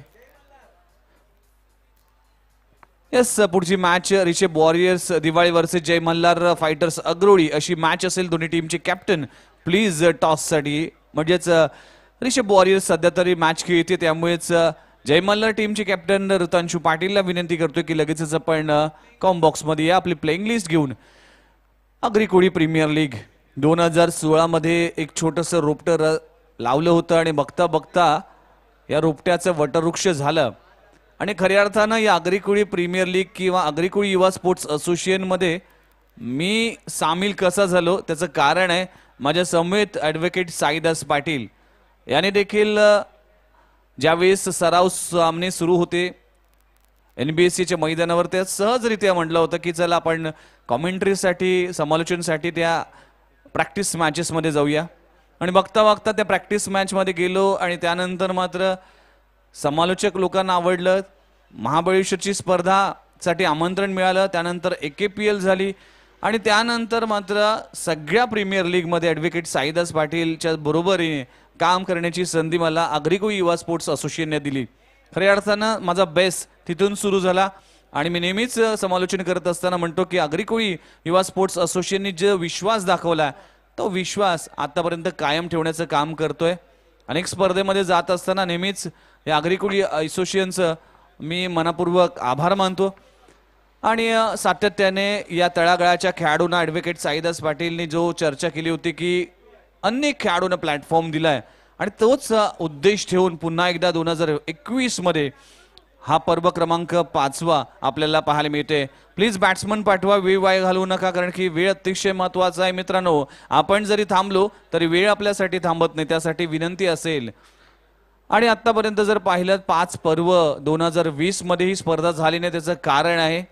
येस पुढची मॅच रिशे warriors Diwali versus Jay Malhar fighters Agroli अशी मॅच असेल दोन्ही टीमचे कॅप्टन प्लीज टॉससाठी म्हणजेच रिषभ वॉरियर्स सध्या तरी मॅच खेळते त्यामुळेच जय मल्हार टीमचे कॅप्टन रुतांशू पाटीलला विनंती करतोय की लगेचच आपण कॉम्बॉक्समध्ये या आपली प्लेईंग लिस्ट घेऊन कोळी प्रीमियर लीग दोन हजार सोळामध्ये एक छोटंसं रोपटं र लावलं होतं आणि बघता बघता या रोपट्याचं वटवृक्ष झालं आणि खऱ्या अर्थानं या आगरीकुळी प्रीमियर लीग किंवा आगरीकुळी युवा स्पोर्ट्स असोसिएशनमध्ये मी सामील कसा झालो त्याचं कारण आहे माझ्या समवेत ॲडव्होकेट साईदास पाटील याने देखील ज्यावेळेस सराव सामने सुरू होते एन बी एस सीच्या मैदानावर त्या सहजरित्या म्हटलं होतं की चला आपण कॉमेंट्रीसाठी समालोचनासाठी त्या प्रॅक्टिस मॅचेसमध्ये जाऊया आणि बघता बघता त्या प्रॅक्टिस मॅचमध्ये गेलो आणि त्यानंतर मात्र समालोचक लोकांना आवडलं महाबळेश्वरची स्पर्धासाठी आमंत्रण मिळालं त्यानंतर ए के पी एल झाली आणि त्यानंतर मात्र सगळ्या प्रीमियर लीगमध्ये ॲडव्होकेट साईदास पाटीलच्या बरोबरीने काम करण्याची संधी मला आग्रिको युवा स्पोर्ट्स असोसिएशनने दिली खऱ्या अर्थानं माझा बेस तिथून सुरू झाला आणि मी नेहमीच समालोचन करत असताना म्हणतो की आगरी युवा स्पोर्ट्स असोसिएशनने जो विश्वास दाखवला तो विश्वास आतापर्यंत कायम ठेवण्याचं काम करतोय अनेक स्पर्धेमध्ये जात असताना नेहमीच या आगरी असोसिएशनचं मी मनापूर्वक आभार मानतो आणि सातत्याने या तळागळाच्या खेळाडूंना ॲडव्होकेट साईदास पाटीलनी जो चर्चा केली होती की अनेक खेळाडूंना प्लॅटफॉर्म दिला आहे आणि तोच उद्देश ठेवून पुन्हा एकदा दोन हजार एकवीसमध्ये हा पर्व क्रमांक पाचवा आपल्याला पाहायला मिळते प्लीज बॅट्समन पाठवा वेळ वाय घालवू नका कारण की वेळ अतिशय महत्त्वाचा आहे मित्रांनो आपण जरी थांबलो तरी वेळ आपल्यासाठी थांबत नाही त्यासाठी विनंती असेल आणि आत्तापर्यंत जर पाहिलं पाच पर्व दोन हजार वीसमध्ये ही स्पर्धा झाली नाही त्याचं कारण आहे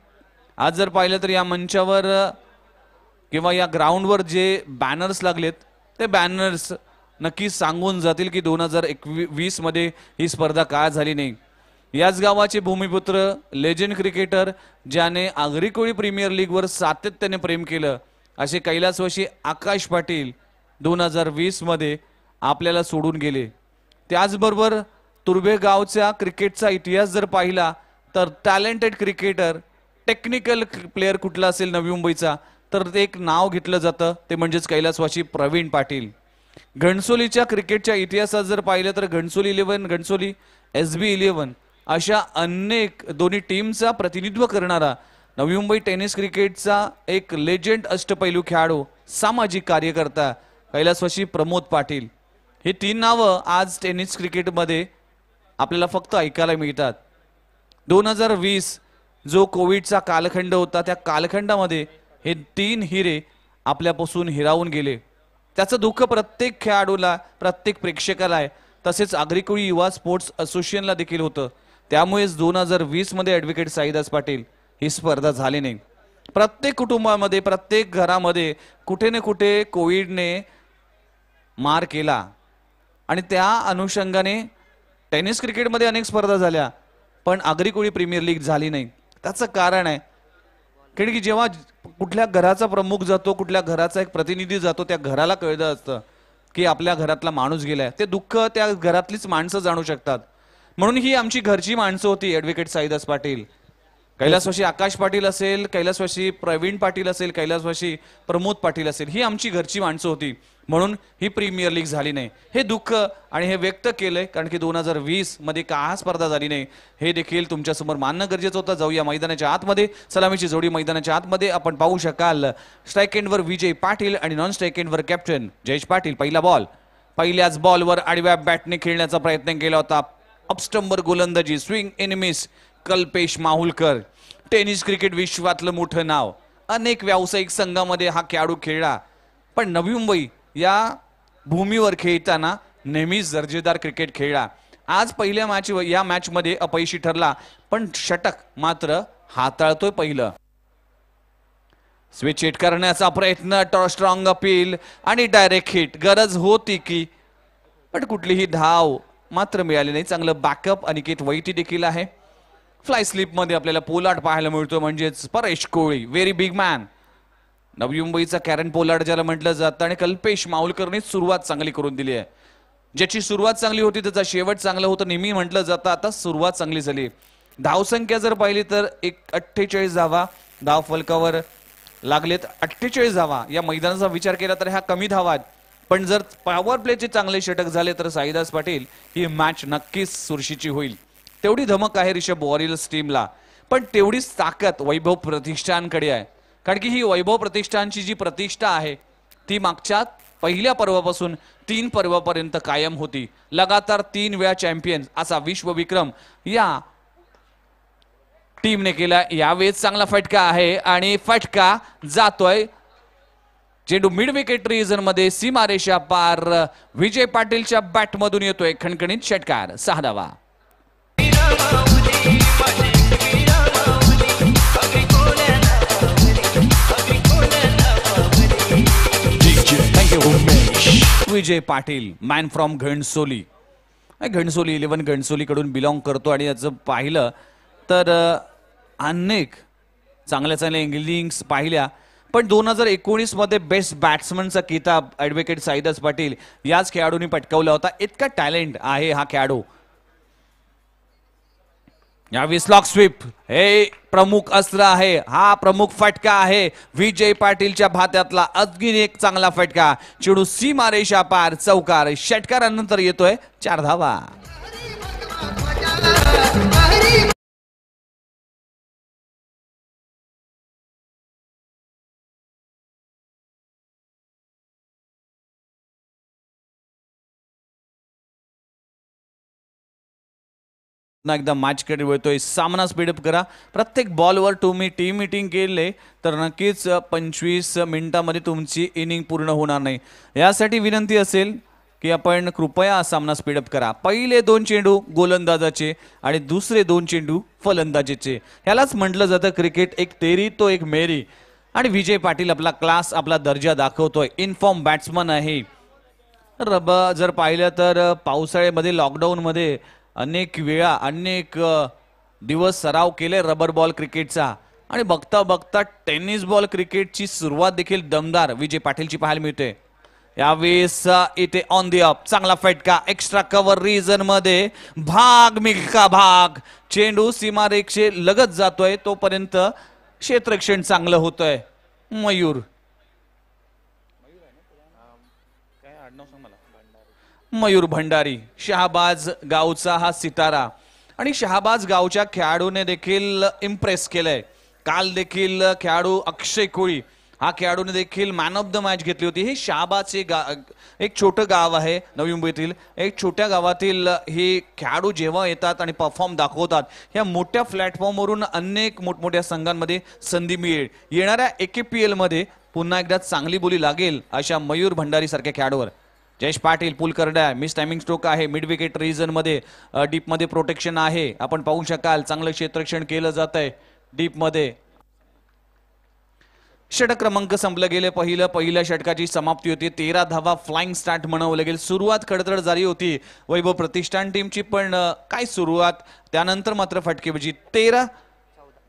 आज जर पाहिलं तर या मंचावर किंवा या ग्राउंडवर जे बॅनर्स लागलेत ते बॅनर्स नक्कीच सांगून जातील की दोन हजार एकवी वीसमध्ये ही स्पर्धा का झाली नाही याच गावाचे भूमिपुत्र लेजेंड क्रिकेटर ज्याने कोळी प्रीमियर लीगवर सातत्याने प्रेम केलं असे कैलासवाशी आकाश पाटील दोन हजार वीसमध्ये आपल्याला सोडून गेले त्याचबरोबर तुर्भे गावच्या क्रिकेटचा इतिहास जर पाहिला तर टॅलेंटेड क्रिकेटर टेक्निकल प्लेअर कुठला असेल नवी मुंबईचा तर ते एक नाव घेतलं जातं ते म्हणजेच कैलासवाशी प्रवीण पाटील घणसोलीच्या क्रिकेटच्या इतिहासात जर पाहिलं तर Ghansoli eleven Ghansoli S B eleven अशा अनेक दोन्ही टीमचा प्रतिनिधित्व करणारा नवी मुंबई टेनिस क्रिकेटचा एक लेजेंड अष्टपैलू खेळाडू सामाजिक कार्यकर्ता कैलासवाशी प्रमोद पाटील हे तीन नावं आज टेनिस क्रिकेटमध्ये आपल्याला फक्त ऐकायला मिळतात दोन हजार वीस जो कोविडचा कालखंड होता त्या कालखंडामध्ये हे तीन हिरे आपल्यापासून हिरावून गेले त्याचं दुःख प्रत्येक खेळाडूला प्रत्येक प्रेक्षकाला आहे तसेच आगरीकुळी युवा स्पोर्ट्स असोसिएशनला देखील होतं त्यामुळेच दोन हजार वीसमध्ये ॲडव्होकेट साईदास पाटील ही स्पर्धा झाली नाही प्रत्येक कुटुंबामध्ये प्रत्येक घरामध्ये कुठे ना कुठे कोविडने मार केला आणि त्या अनुषंगाने टेनिस क्रिकेटमध्ये अनेक स्पर्धा झाल्या पण आगरी कोळी प्रीमियर लीग झाली नाही त्याचं कारण आहे कारण की जेव्हा कुठल्या घराचा प्रमुख जातो कुठल्या घराचा एक प्रतिनिधी जातो त्या घराला कळलं असतं की आपल्या घरातला माणूस गेलाय ते दुःख त्या घरातलीच माणसं जाणू शकतात म्हणून ही आमची घरची माणसं होती ऍडव्होकेट साईदास पाटील कैलासवाशी आकाश पाटील असेल कैलासवाशी प्रवीण पाटील असेल कैलासवाशी प्रमोद पाटील असेल ही आमची घरची माणसं होती म्हणून ही प्रीमियर लीग झाली नाही हे दुःख आणि हे व्यक्त केलंय कारण की दोन हजार वीस मध्ये का स्पर्धा झाली नाही हे देखील तुमच्यासमोर मानणं गरजेचं होतं जाऊया मैदानाच्या आतमध्ये सलामीची जोडी मैदानाच्या आतमध्ये आपण पाहू शकाल स्ट्राईक एंडवर विजय पाटील आणि नॉन स्ट्राईक एंडवर कॅप्टन जयेश पाटील पहिला बॉल पहिल्याच बॉलवर आडव्या बॅटने खेळण्याचा प्रयत्न केला होता अपस्टंबर गोलंदाजी स्विंग एनिमिस कल्पेश माहुलकर टेनिस क्रिकेट विश्वातलं मोठं नाव अनेक व्यावसायिक संघामध्ये हा खेळाडू खेळला पण नवी मुंबई या भूमीवर खेळताना नेहमीच दर्जेदार क्रिकेट खेळला आज पहिल्या मॅच या मॅचमध्ये अपयशी ठरला पण षटक मात्र हाताळतोय पहिलं स्विच हिट करण्याचा प्रयत्न स्ट्रॉंग अपील आणि डायरेक्ट हिट गरज होती की पण कुठलीही धाव मात्र मिळाले नाही चांगलं बॅकअप अनिकेत वैटी देखील आहे फ्लाय मध्ये आपल्याला पोलाट पाहायला मिळतो म्हणजेच Paresh Koli very big man Navi मुंबईचा कॅरन पोलाट ज्याला म्हटलं जातं आणि कल्पेश माऊलकरने सुरुवात चांगली करून दिली आहे ज्याची सुरुवात चांगली होती त्याचा शेवट चांगला होता नेहमी म्हटलं जातं आता सुरुवात चांगली झाली धावसंख्या जर पाहिली तर एक अठ्ठेचाळीस धावा धाव फलकावर लागलेत अठ्ठेचाळीस धावा या मैदानाचा विचार केला तर ह्या कमी धावात पण जर पॉवर प्लेचे चांगले षटक झाले तर साईदास पाटील ही मॅच नक्कीच सुरशीची होईल तेवढी धमक आहे रिषभ वॉरियर्स टीमला पण तेवढीच ताकद वैभव प्रतिष्ठानकडे आहे कारण की ही वैभव प्रतिष्ठानची जी प्रतिष्ठा आहे ती मागच्या पहिल्या पर्वापासून तीन पर्वापर्यंत कायम होती लगातार तीन वेळा चॅम्पियन असा विश्वविक्रम या टीमने केला यावेळेस चांगला फटका आहे आणि फटका जातोय चेंडू मिडविकेट मध्ये सीमारेषा पार विजय पाटीलच्या बॅटमधून येतोय खणखणीत षटकार सहा धावा Vijay Patil man from Ghansoli Ghansoli eleven कडून बिलॉंग करतो आणि याचं पाहिलं तर अनेक चांगल्या चांगल्या इंग्लिंग्स पाहिल्या पण दोन हजार मध्ये बेस्ट बॅट्समनचा किताब ॲडव्होकेट साईदास पाटील याच खेळाडूंनी पटकवला होता इतका टॅलेंट आहे हा खेळाडू या विस्लॉक स्वीप हे प्रमुख अस्त्र आहे हा प्रमुख फटका आहे विजय पाटीलच्या भात्यातला अजून एक चांगला फटका चिडू मारेषा पार चौकार षटकारानंतर येतोय चार धावा पुन्हा एकदा मॅचकडे वळतोय सामना स्पीडअप करा प्रत्येक बॉलवर तुम्ही टीम मिटिंग केले तर नक्कीच पंचवीस मिनिटामध्ये तुमची इनिंग पूर्ण होणार नाही यासाठी विनंती असेल की आपण कृपया सामना स्पीडअप करा पहिले दोन चेंडू गोलंदाजाचे आणि दुसरे दोन चेंडू फलंदाजीचे ह्यालाच म्हटलं जातं क्रिकेट एक तेरी तो एक मेरी आणि विजय पाटील आपला क्लास आपला दर्जा दाखवतोय इनफॉर्म बॅट्समन आहे रब जर पाहिलं तर पावसाळ्यामध्ये लॉकडाऊनमध्ये अनेक वेळा अनेक दिवस सराव केले रबर बॉल क्रिकेटचा आणि बघता बघता टेनिस बॉल क्रिकेटची सुरुवात देखील दमदार विजय पाटीलची पाहायला मिळते यावेळेस इथे ऑन दी अप चांगला फटका एक्स्ट्रा कव्हर रिजन मध्ये भाग मिल्का भाग चेंडू सीमारेक्षे लगत जातोय तोपर्यंत क्षेत्रक्षण चांगलं होतंय मयूर मयूर भंडारी शहाबाज गावचा हा सितारा आणि शहाबाज गावच्या खेळाडूने देखील इम्प्रेस केलंय काल देखील खेळाडू अक्षय कोळी हा खेळाडूने देखील मॅन ऑफ द मॅच घेतली होती हे शहाबाचे गा एक छोटं गाव आहे नवी मुंबईतील एक छोट्या गावातील हे खेळाडू जेव्हा येतात आणि परफॉर्म दाखवतात ह्या मोठ्या प्लॅटफॉर्मवरून अनेक मोठमोठ्या संघांमध्ये संधी मिळेल येणाऱ्या ए के पी एलमध्ये पुन्हा एकदा चांगली बोली लागेल अशा मयूर भंडारी सारख्या खेळाडूवर जयेश पाटील पुलकरड्या मिस टायमिंग स्ट्रोक आहे मिड विकेट रिजनमध्ये डीपमध्ये प्रोटेक्शन आहे आपण पाहू शकाल चांगलं क्षेत्रक्षण केलं जात आहे डीपमध्ये षटक क्रमांक संपलं गेले पहिलं पहिल्या षटकाची समाप्ती होती तेरा धावा फ्लाइंग स्टार्ट म्हणावं लागेल सुरुवात खडतड झाली होती वैभव प्रतिष्ठान टीमची पण काय सुरुवात त्यानंतर मात्र फटकेबाजी तेरा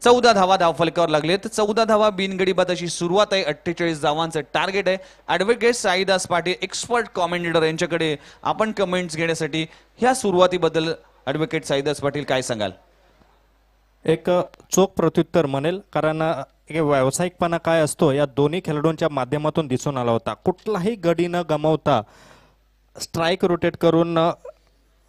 चौदा धावा धावफलकावर लागले तर चौदा धावा बिनगडी अशी सुरुवात आहे अठ्ठेचाळीस धावांचं टार्गेट आहे advocate Saidas Patil expert commentator यांच्याकडे आपण कमेंट्स घेण्यासाठी ह्या सुरुवातीबद्दल ॲडव्होकेट साईदास पाटील काय सांगाल एक चोख प्रत्युत्तर म्हणेल कारण व्यावसायिकपणा काय असतो या दोन्ही खेळाडूंच्या माध्यमातून दिसून आला होता कुठलाही गडी न गमावता स्ट्राईक रोटेट करून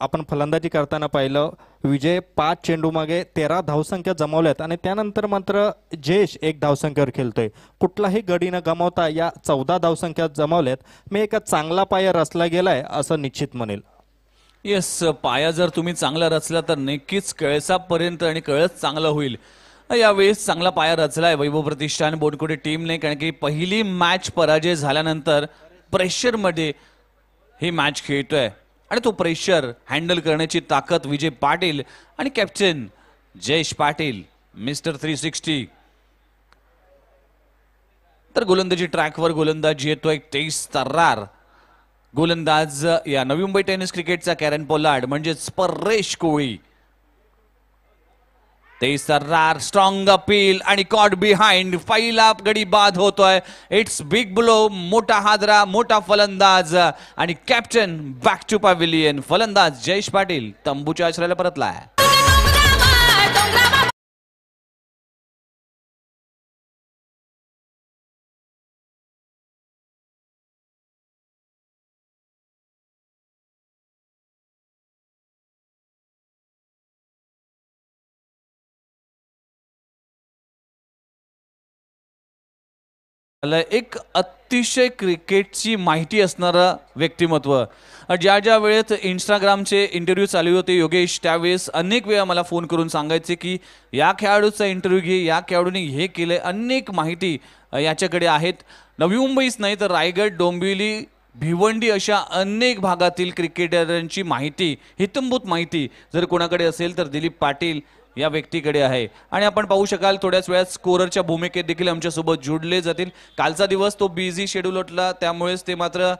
आपण फलंदाजी करताना पाहिलं विजय पाच चेंडूमागे तेरा धावसंख्या जमावल्यात आणि त्यानंतर मात्र जयेश एक धावसंख्येवर खेळतोय कुठलाही गडी न गमावता या चौदा धावसंख्या जमावल्यात मी एका चांगला पाया रचला गेलाय असं निश्चित म्हणेल येस पाया जर तुम्ही चांगला रचला तर नक्कीच कळसापर्यंत आणि कळस चांगलं होईल यावेळेस चांगला पाया रचलाय वैभव प्रतिष्ठान बोडकुटे टीमने कारण की पहिली मॅच पराजय झाल्यानंतर प्रेशरमध्ये ही मॅच खेळतोय आणि तो प्रेशर हँडल करण्याची ताकद विजय पाटील आणि captain Jayesh Patil mister three sixty तर गोलंदाजी ट्रॅकवर गोलंदाज येतो एक तेईस तर्रार गोलंदाज या नवी मुंबई टेनिस क्रिकेटचा कॅरन पोलार्ड म्हणजेच परेश कोळी ते सर्रार स्ट्रॉंग अपील आणि कॉट बिहाइंड पहिला गडी बाद होतोय इट्स बिग ब्लो मोठा हादरा मोठा फलंदाज आणि कॅप्टन बॅक टू पॅव्हिलियन फलंदाज जयेश पाटील तंबूच्या आश्रयाला परतलाय एक अतिशय क्रिकेटची माहिती असणारं व्यक्तिमत्व ज्या ज्या वेळेत इंस्टाग्रामचे इंटरव्ह्यू चालू होते योगेश त्यावेळेस अनेक वेळा मला फोन करून सांगायचे की या खेळाडूचा इंटरव्ह्यू घे या खेळाडूने हे केले अनेक माहिती याच्याकडे आहेत नवी मुंबईच नाही तर रायगड डोंबिवली भिवंडी अशा अनेक भागातील क्रिकेटरांची माहिती हितंभूत माहिती जर कोणाकडे असेल तर दिलीप पाटील या व्यक्तीकडे आहे आणि आपण पाहू शकाल थोड्याच वेळात स्कोरच्या भूमिकेत देखील आमच्यासोबत जुडले जातील कालचा दिवस तो बिझी शेड्यूल होतला त्यामुळेच ते मात्र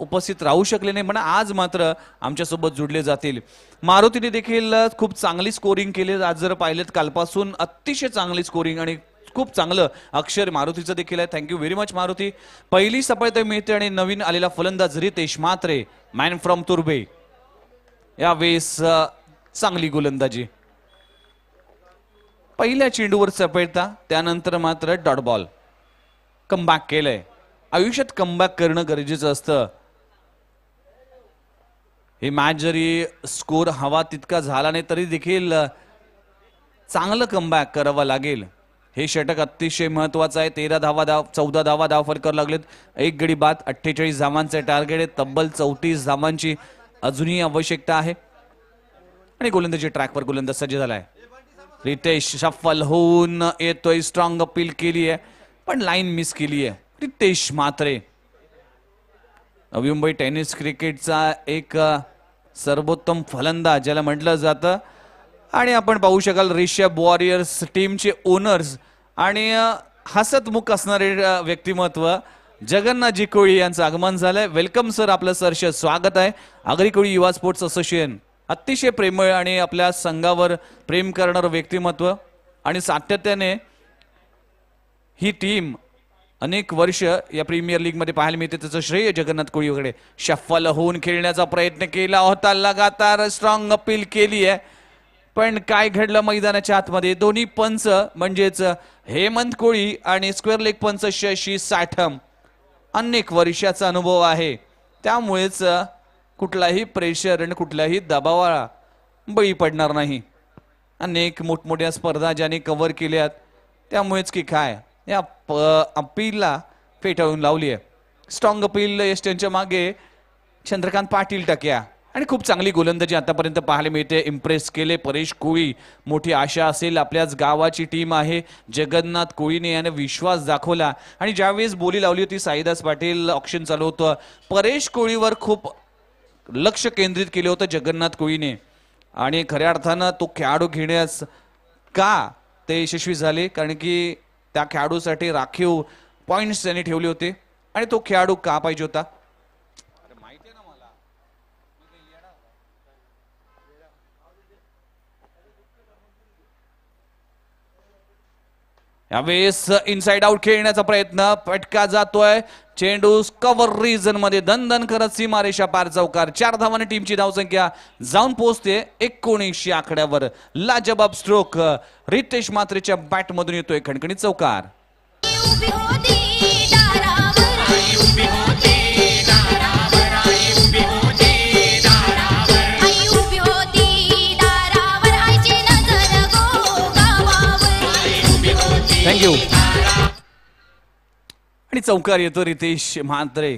उपस्थित राहू शकले नाही पण आज मात्र आमच्यासोबत जुडले जातील मारुतीने देखील खूप चांगली स्कोरिंग केली आज जर पाहिलेत कालपासून अतिशय चांगली स्कोरिंग आणि खूप चांगलं अक्षर मारुतीचं देखील आहे थँक्यू व्हेरी मच मारुती पहिली सफळता मिळते आणि नवीन आलेला फलंदाज रितेश मात्रे मॅन फ्रॉम तुर्बे वेस चांगली गोलंदाजी पहिल्या चेंडूवर चपेडता त्यानंतर मात्र डॉट बॉल कमबॅक केलंय आयुष्यात कमबॅक करणं गरजेचं असतं ही मॅच जरी स्कोर हवा तितका झाला नाही तरी देखील चांगलं कमबॅक करावं लागेल हे षटक अतिशय महत्वाचं आहे तेरा धावा धाव चौदा धावा धाव फरकावर लागलेत एक गडी बाद अठ्ठेचाळीस धावांचे टार्गेट आहे तब्बल चौतीस धावांची अजूनही आवश्यकता आहे आणि गोलंदाजी ट्रॅकवर गोलंदाज सज्ज झाला आहे रितेश सफल होऊन येतोय स्ट्रॉंग अपील केली आहे पण लाईन मिस केली आहे रितेश मात्रे नवी मुंबई टेनिस क्रिकेटचा एक सर्वोत्तम फलंदाज ज्याला म्हटलं जातं आणि आपण पाहू शकाल रिषभ वॉरियर्स टीमचे ओनर्स आणि हसतमुख असणारे व्यक्तिमत्व जगन्नाथ जी कोळी यांचं आगमन झालंय वेलकम सर आपलं सरशे स्वागत आहे आगरी कोळी युवा स्पोर्ट्स असोसिएशन अतिशय प्रेमळ आणि आपल्या संघावर प्रेम करणारं व्यक्तिमत्व आणि सातत्याने ही टीम अनेक वर्ष या प्रीमियर लीगमध्ये पाहायला मिळते त्याचं श्रेय जगन्नाथ कोळीकडे शफल होऊन खेळण्याचा प्रयत्न केला होता लगातार स्ट्रॉंग अपील केली आहे पण काय घडलं मैदानाच्या आतमध्ये दोन्ही पंच म्हणजेच हेमंत कोळी आणि स्क्वेअर लेग पंच शशी साठम अनेक वर्षाचा अनुभव आहे त्यामुळेच कुठलाही प्रेशर आणि कुठलाही दबावाळा बळी पडणार नाही अनेक मोठमोठ्या स्पर्धा ज्याने कव्हर केल्यात त्यामुळेच की काय या प अपीलला फेटाळून लावली आहे स्ट्रॉंग अपील यष्टींच्या मागे चंद्रकांत पाटील टक्या आणि खूप चांगली गोलंदाजी आतापर्यंत पाहायला मिळते इम्प्रेस केले परेश कोळी मोठी आशा असेल आपल्याच गावाची टीम आहे जगन्नाथ कोळीने याने विश्वास दाखवला आणि ज्यावेळेस बोली लावली होती साईदास पाटील ऑप्शन चालू होतं परेश कोळीवर खूप लक्ष केंद्रित केलं होतं जगन्नाथ कोळीने आणि खऱ्या अर्थानं तो खेळाडू घेण्यास का ते यशस्वी झाले कारण की त्या खेळाडूसाठी राखीव पॉईंट्स त्यांनी ठेवले होते आणि तो खेळाडू का पाहिजे होता यावेळेस इनसाइड आउट खेळण्याचा प्रयत्न फटका जातोय चेंडूस कव्हर रिजन मध्ये दनदन करत सीमारेषा पार चौकार चार धावाने टीमची धावसंख्या जाऊन पोहोचते एकोणीसशे आकड्यावर लाजबाब स्ट्रोक रितेश मात्रेच्या बॅटमधून येतोय खणखणी चौकार थँक्यू आणि चौकार येतो रितेश म्हात्रे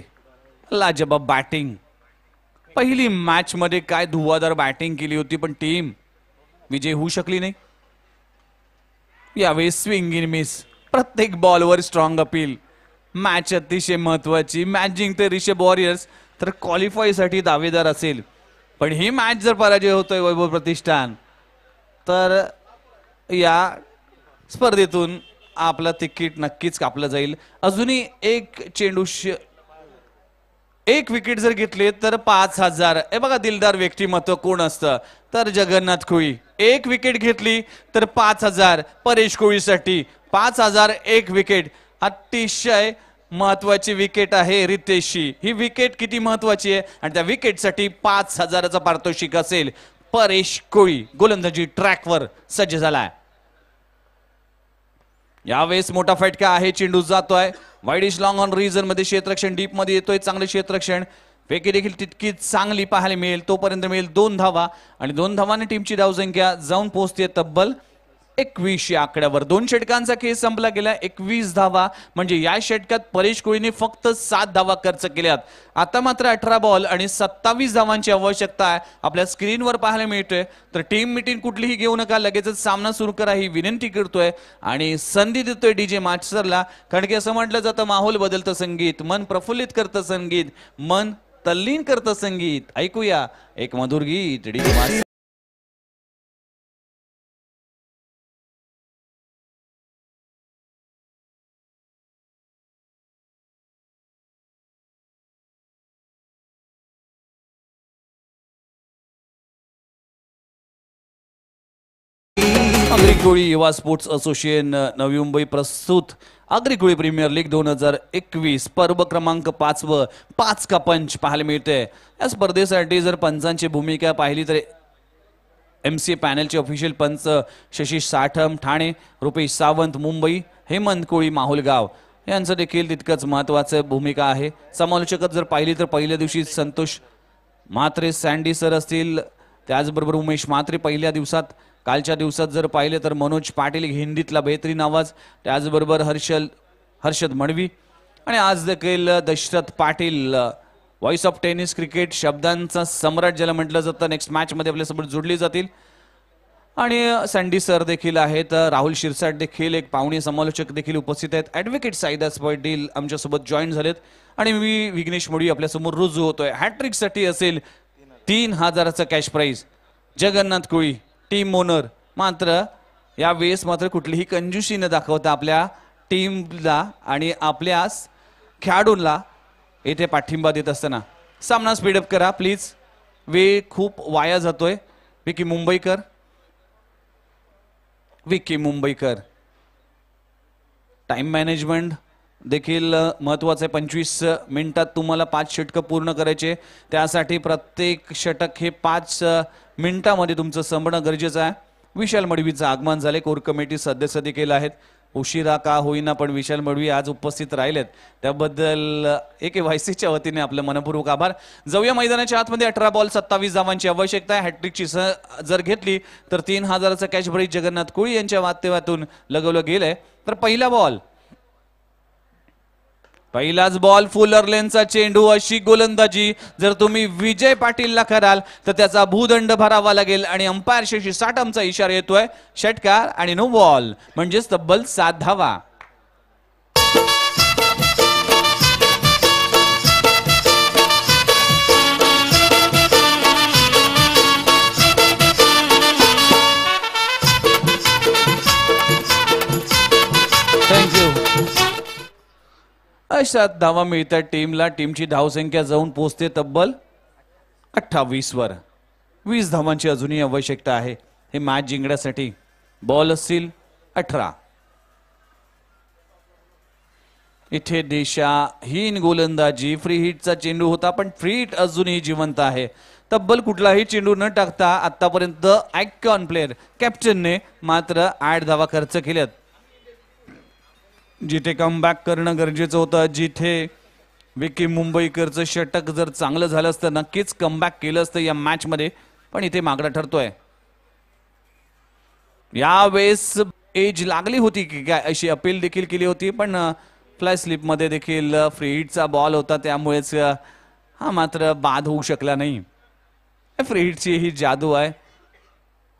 लाजबाब बॅटिंग पहिली मॅच मध्ये काय धुवादार बॅटिंग केली होती पण टीम विजय होऊ शकली नाही यावेळी स्विंग इन मिस प्रत्येक बॉलवर स्ट्रॉंग अपील मॅच अतिशय महत्वाची मॅच जिंकते रिषभ वॉरियर्स तर क्वालिफायसाठी दावेदार असेल पण ही मॅच जर पराजय होतोय वैभव प्रतिष्ठान तर या स्पर्धेतून आपलं तिकीट नक्कीच कापलं जाईल अजूनही एक चेंडू एक विकेट जर घेतले तर पाच हजार हे बघा दिलदार व्यक्तिमत्व कोण असतं तर जगन्नाथ कोळी एक विकेट घेतली तर पाच हजार परेश कोळीसाठी पाच हजार एक विकेट अतिशय महत्वाची विकेट आहे रितेशी ही विकेट किती महत्वाची आहे आणि त्या विकेटसाठी पाच हजाराचा पारितोषिक असेल परेश कोळी गोलंदाजी ट्रॅकवर सज्ज झाला आहे यावेळेस मोठा फटका आहे चेंडू जातोय वाईड इश लॉंग ऑन रिझन मध्ये क्षेत्रक्षण डीप मध्ये येतोय चांगले क्षेत्रक्षण फेकी देखील तितकी चांगली पाहायला मिळेल तोपर्यंत मिळेल दोन धावा आणि दोन धावाने टीमची धावसंख्या जाऊन पोहोचते तब्बल एकवीस या आकड्यावर दोन षटकांचा खेळ संपला गेला एकवीस धावा म्हणजे या षटकात परेश कोळीने फक्त सात धावा खर्च केल्यात आता मात्र अठरा बॉल आणि सत्तावीस धावांची आवश्यकता आहे आपल्या स्क्रीनवर पाहायला मिळते तर टीम मिटिंग कुठलीही घेऊ नका लगेचच सामना सुरू करा ही विनंती करतोय आणि संधी देतोय डीजे मास्टरला कारण की असं म्हटलं जातं माहोल बदलतं संगीत मन प्रफुल्लित करतं संगीत मन तल्लीन करतं संगीत ऐकूया एक मधुर गीत डीजे मास्टर कोळी युवा स्पोर्ट्स असोसिएशन नवी मुंबई प्रस्तुत आगरी कोळी प्रीमियर लीग दोन हजार एकवीस पर्व क्रमांक पाच व पाच का पंच पाहायला मिळते या स्पर्धेसाठी जर पंचांची भूमिका पाहिली तर एम सी पॅनलचे ऑफिशियल पंच शशी साठम ठाणे रुपेश सावंत मुंबई हेमंत कोळी माहुलगाव यांचं देखील तितकंच महत्वाचं भूमिका आहे समालोचक जर पाहिली तर पहिल्या दिवशी संतोष म्हात्रे सँडी सर असतील त्याचबरोबर उमेश म्हात्रे पहिल्या दिवसात कालच्या दिवसात जर पाहिले तर मनोज पाटील हिंदीतला बेहतरीन आवाज त्याचबरोबर हर्षल हर्षद मणवी आणि आज देखील Dasharath Patil voice of tennis cricket शब्दांचा सम्राट ज्याला म्हटलं जातं नेक्स्ट मॅचमध्ये आपल्यासोबत जोडली जातील आणि सँडी सर देखील आहेत राहुल शिरसाट देखील एक पाहुणे समालोचक देखील उपस्थित आहेत ॲडव्होकेट साईदास पाटील आमच्यासोबत जॉईन झालेत आणि मी विघ्नेश मोडी आपल्यासमोर रुजू होतोय हॅट्रिकसाठी असेल तीन हजाराचं cash prize Jagannath Koli team owner मात्र या वेळेस मात्र कुठलीही कंजुशी न दाखवता आपल्या टीमला आणि आपल्याच खेळाडूंना येथे पाठिंबा देत असताना सामना स्पीडअप करा प्लीज वेळ खूप वाया जातोय विकी मुंबईकर विकी मुंबईकर टाइम मॅनेजमेंट देखील महत्वाचं आहे पंचवीस मिनिटात तुम्हाला पाच षटकं पूर्ण करायचे त्यासाठी प्रत्येक षटक हे पाच मिनिटामध्ये तुमचं संपणं गरजेचं आहे विशाल मडवीचं आगमन झाले कोर कमिटी सदस्य केलं आहेत उशिरा का होईना पण विशाल मडवी आज उपस्थित राहिलेत त्याबद्दल ए के वतीने आपलं मनपूर्वक आभार जाऊया मैदानाच्या आतमध्ये अठरा बॉल सत्तावीस जावांची आवश्यकता आहे हॅट्रिकची स जर घेतली तर तीन हजाराचा कॅश ब्रिज जगन्नाथ कोळी यांच्या माध्यमातून लगवलं गेलंय तर पहिला बॉल पहिलाच बॉल लेनचा चेंडू अशी गोलंदाजी जर तुम्ही विजय पाटीलला कराल तर त्याचा भूदंड भरावा लागेल आणि अंपायर शेषी आमचा इशारा येतोय षटकार आणि नो बॉल म्हणजेच तब्बल सात धावा अशा धावा मिळतात टीमला टीमची धावसंख्या जाऊन पोचते तब्बल वर वीस धावांची अजूनही आवश्यकता आहे हे मॅच जिंकण्यासाठी बॉल असतील अठरा इथे हीन गोलंदाजी फ्री हिटचा चेंडू होता पण फ्री हिट अजूनही जिवंत आहे तब्बल कुठलाही चेंडू न टाकता आतापर्यंत आयकॉन प्लेअर कॅप्टनने मात्र आठ धावा खर्च केल्यात जिथे कमबॅक करणं गरजेचं होतं जिथे विकी मुंबईकरचं षटक जर चांगलं झालं असतं नक्कीच कमबॅक केलं असतं या मॅचमध्ये पण इथे मागडा ठरतोय यावेळेस एज लागली होती की काय अशी अपील देखील केली होती पण फ्लाय स्लिपमध्ये देखील फ्री हिटचा बॉल होता त्यामुळेच हा मात्र बाद होऊ शकला नाही फ्री हिटची ही जादू आहे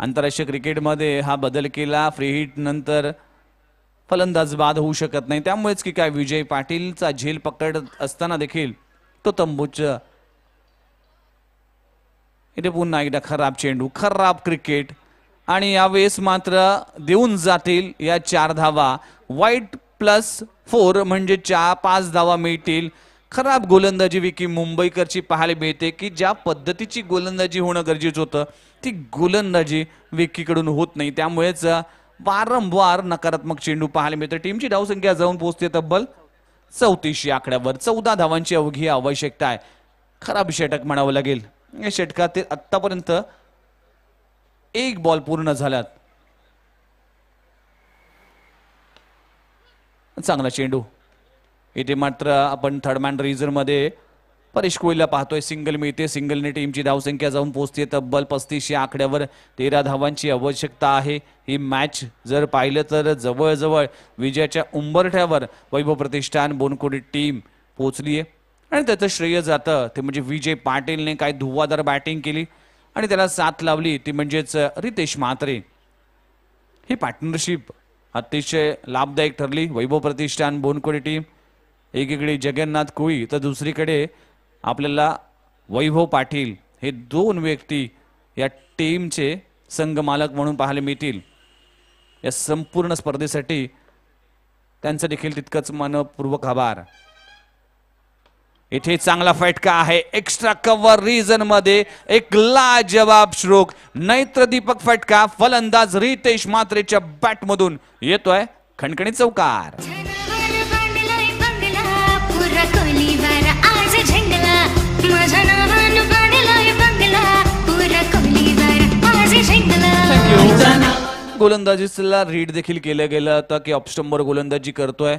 आंतरराष्ट्रीय क्रिकेटमध्ये हा बदल केला फ्री हिट नंतर फलंदाज बाद होऊ शकत नाही त्यामुळेच की काय विजय पाटीलचा झेल पकडत असताना देखील तो तंबूच इथे पुन्हा एकदा खराब चेंडू खराब क्रिकेट आणि यावेळेस मात्र देऊन जातील या चार धावा वाईट प्लस फोर म्हणजे चार पाच धावा मिळतील खराब गोलंदाजी विकी मुंबईकरची पाहायला मिळते की ज्या पद्धतीची गोलंदाजी होणं गरजेचं होतं ती गोलंदाजी विकीकडून होत नाही त्यामुळेच वारंवार नकारात्मक चेंडू पाहायला मिळतो टीमची धावसंख्या जाऊन पोहोचते तब्बल चौतीसशे आकड्यावर चौदा धावांची अवघी आवश्यकता आहे खराब षटक म्हणावं लागेल या षटकातील आत्तापर्यंत एक बॉल पूर्ण झाल्यात चांगला चेंडू इथे मात्र आपण थर्ड मॅन मध्ये परेश कोहलीला पाहतोय सिंगल मिळते सिंगलने टीमची धावसंख्या जाऊन पोहोचते तब्बल पस्तीसशे आकड्यावर तेरा धावांची आवश्यकता आहे ही मॅच जर पाहिलं तर जवळजवळ विजयाच्या उंबरठ्यावर वैभव प्रतिष्ठान बोनकोडी टीम पोहोचली आहे आणि त्याचं श्रेय जातं ते म्हणजे विजय पाटीलने काय धुवादार बॅटिंग केली आणि त्याला साथ लावली ती म्हणजेच रितेश म्हात्रे ही पार्टनरशिप अतिशय लाभदायक ठरली वैभव प्रतिष्ठान बोनकोडी टीम एकीकडे जगन्नाथ कोळी तर दुसरीकडे आपल्याला वैभव पाटील हे दोन व्यक्ती या टीमचे संघ मालक म्हणून पाहायला मिळतील या संपूर्ण स्पर्धेसाठी त्यांचं देखील तितकंच मनपूर्वक आभार इथे चांगला फटका आहे एक्स्ट्रा कव्हर रिजन मध्ये एक लाजवाब श्रोक नैत्र दीपक फटका फलंदाज रितेश मात्रेच्या बॅटमधून येतोय खणखणी चौकार गोलंदाजीला रीड देखील केलं गेलं होतं की ऑप्स्टंबर गोलंदाजी करतोय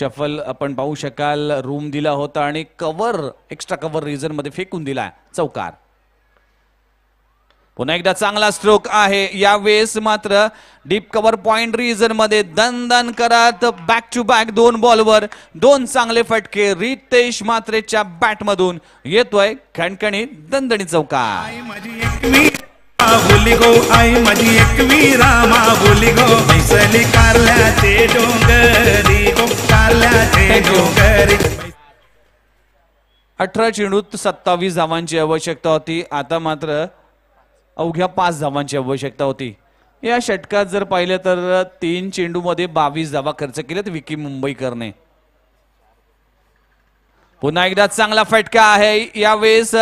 शफल आपण पाहू शकाल रूम दिला होता आणि कव्हर एक्स्ट्रा कव्हर रीजन मध्ये फेकून दिला चौकार पुन्हा एकदा चांगला स्ट्रोक आहे या वेस मात्र डीप कव्हर पॉइंट रीजन मध्ये दन दन करत बॅक टू बॅक दोन बॉलवर दोन चांगले फटके रितेश मात्रेच्या बॅटमधून येतोय खणखणी दणदणी चौकार बोली गो आई माझी एकवी रामा बोली गो पैसली कारल्याचे डोंगरी गो कारल्याचे डोंगरी अठरा चेंडूत सत्तावीस धावांची आवश्यकता होती आता मात्र अवघ्या पाच धावांची आवश्यकता होती या षटकात जर पाहिलं तर तीन चेंडूमध्ये बावीस धावा खर्च केल्यात विकी मुंबईकरने पुन्हा एकदा चांगला फटका आहे यावेळेस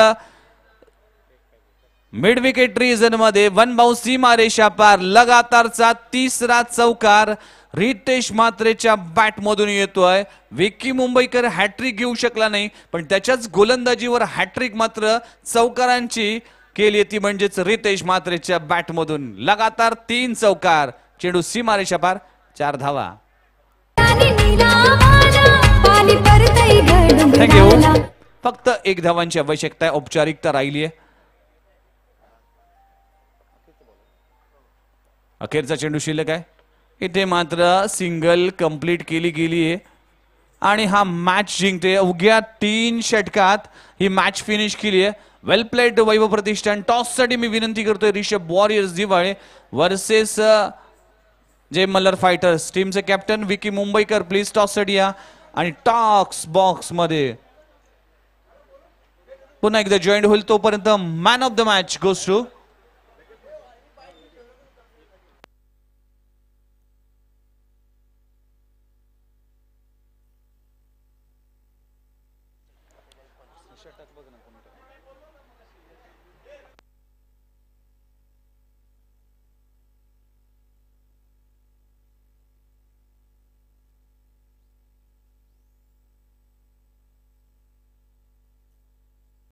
मिड विकेट रिजन मध्ये वन बाऊ सीमारेषा पार लगातारचा तिसरा चौकार रितेश मात्रेच्या बॅटमधून येतोय विक्की मुंबईकर हॅट्रिक घेऊ शकला नाही पण त्याच्याच गोलंदाजीवर हॅट्रिक मात्र चौकारांची केली ती म्हणजेच रितेश मात्रेच्या बॅटमधून लगातार तीन चौकार चेंडू सीमारेषा पार चार धावा फक्त एक धावांची आवश्यकता औपचारिकता राहिली आहे अखेरचा चेंडू शिल्लक आहे इथे मात्र सिंगल कंप्लीट केली गेली आहे आणि हा मॅच जिंकते अवघ्या तीन षटकात ही मॅच फिनिश केली आहे वेल प्लेड वैभव प्रतिष्ठान टॉससाठी मी विनंती करतोय Rishabh warriors Diwale versus Jay Malhar fighters टीमचे कॅप्टन विकी मुंबईकर प्लीज टॉससाठी या आणि टॉक्स बॉक्स मध्ये पुन्हा एकदा जॉईंट होईल तोपर्यंत man of the match goes to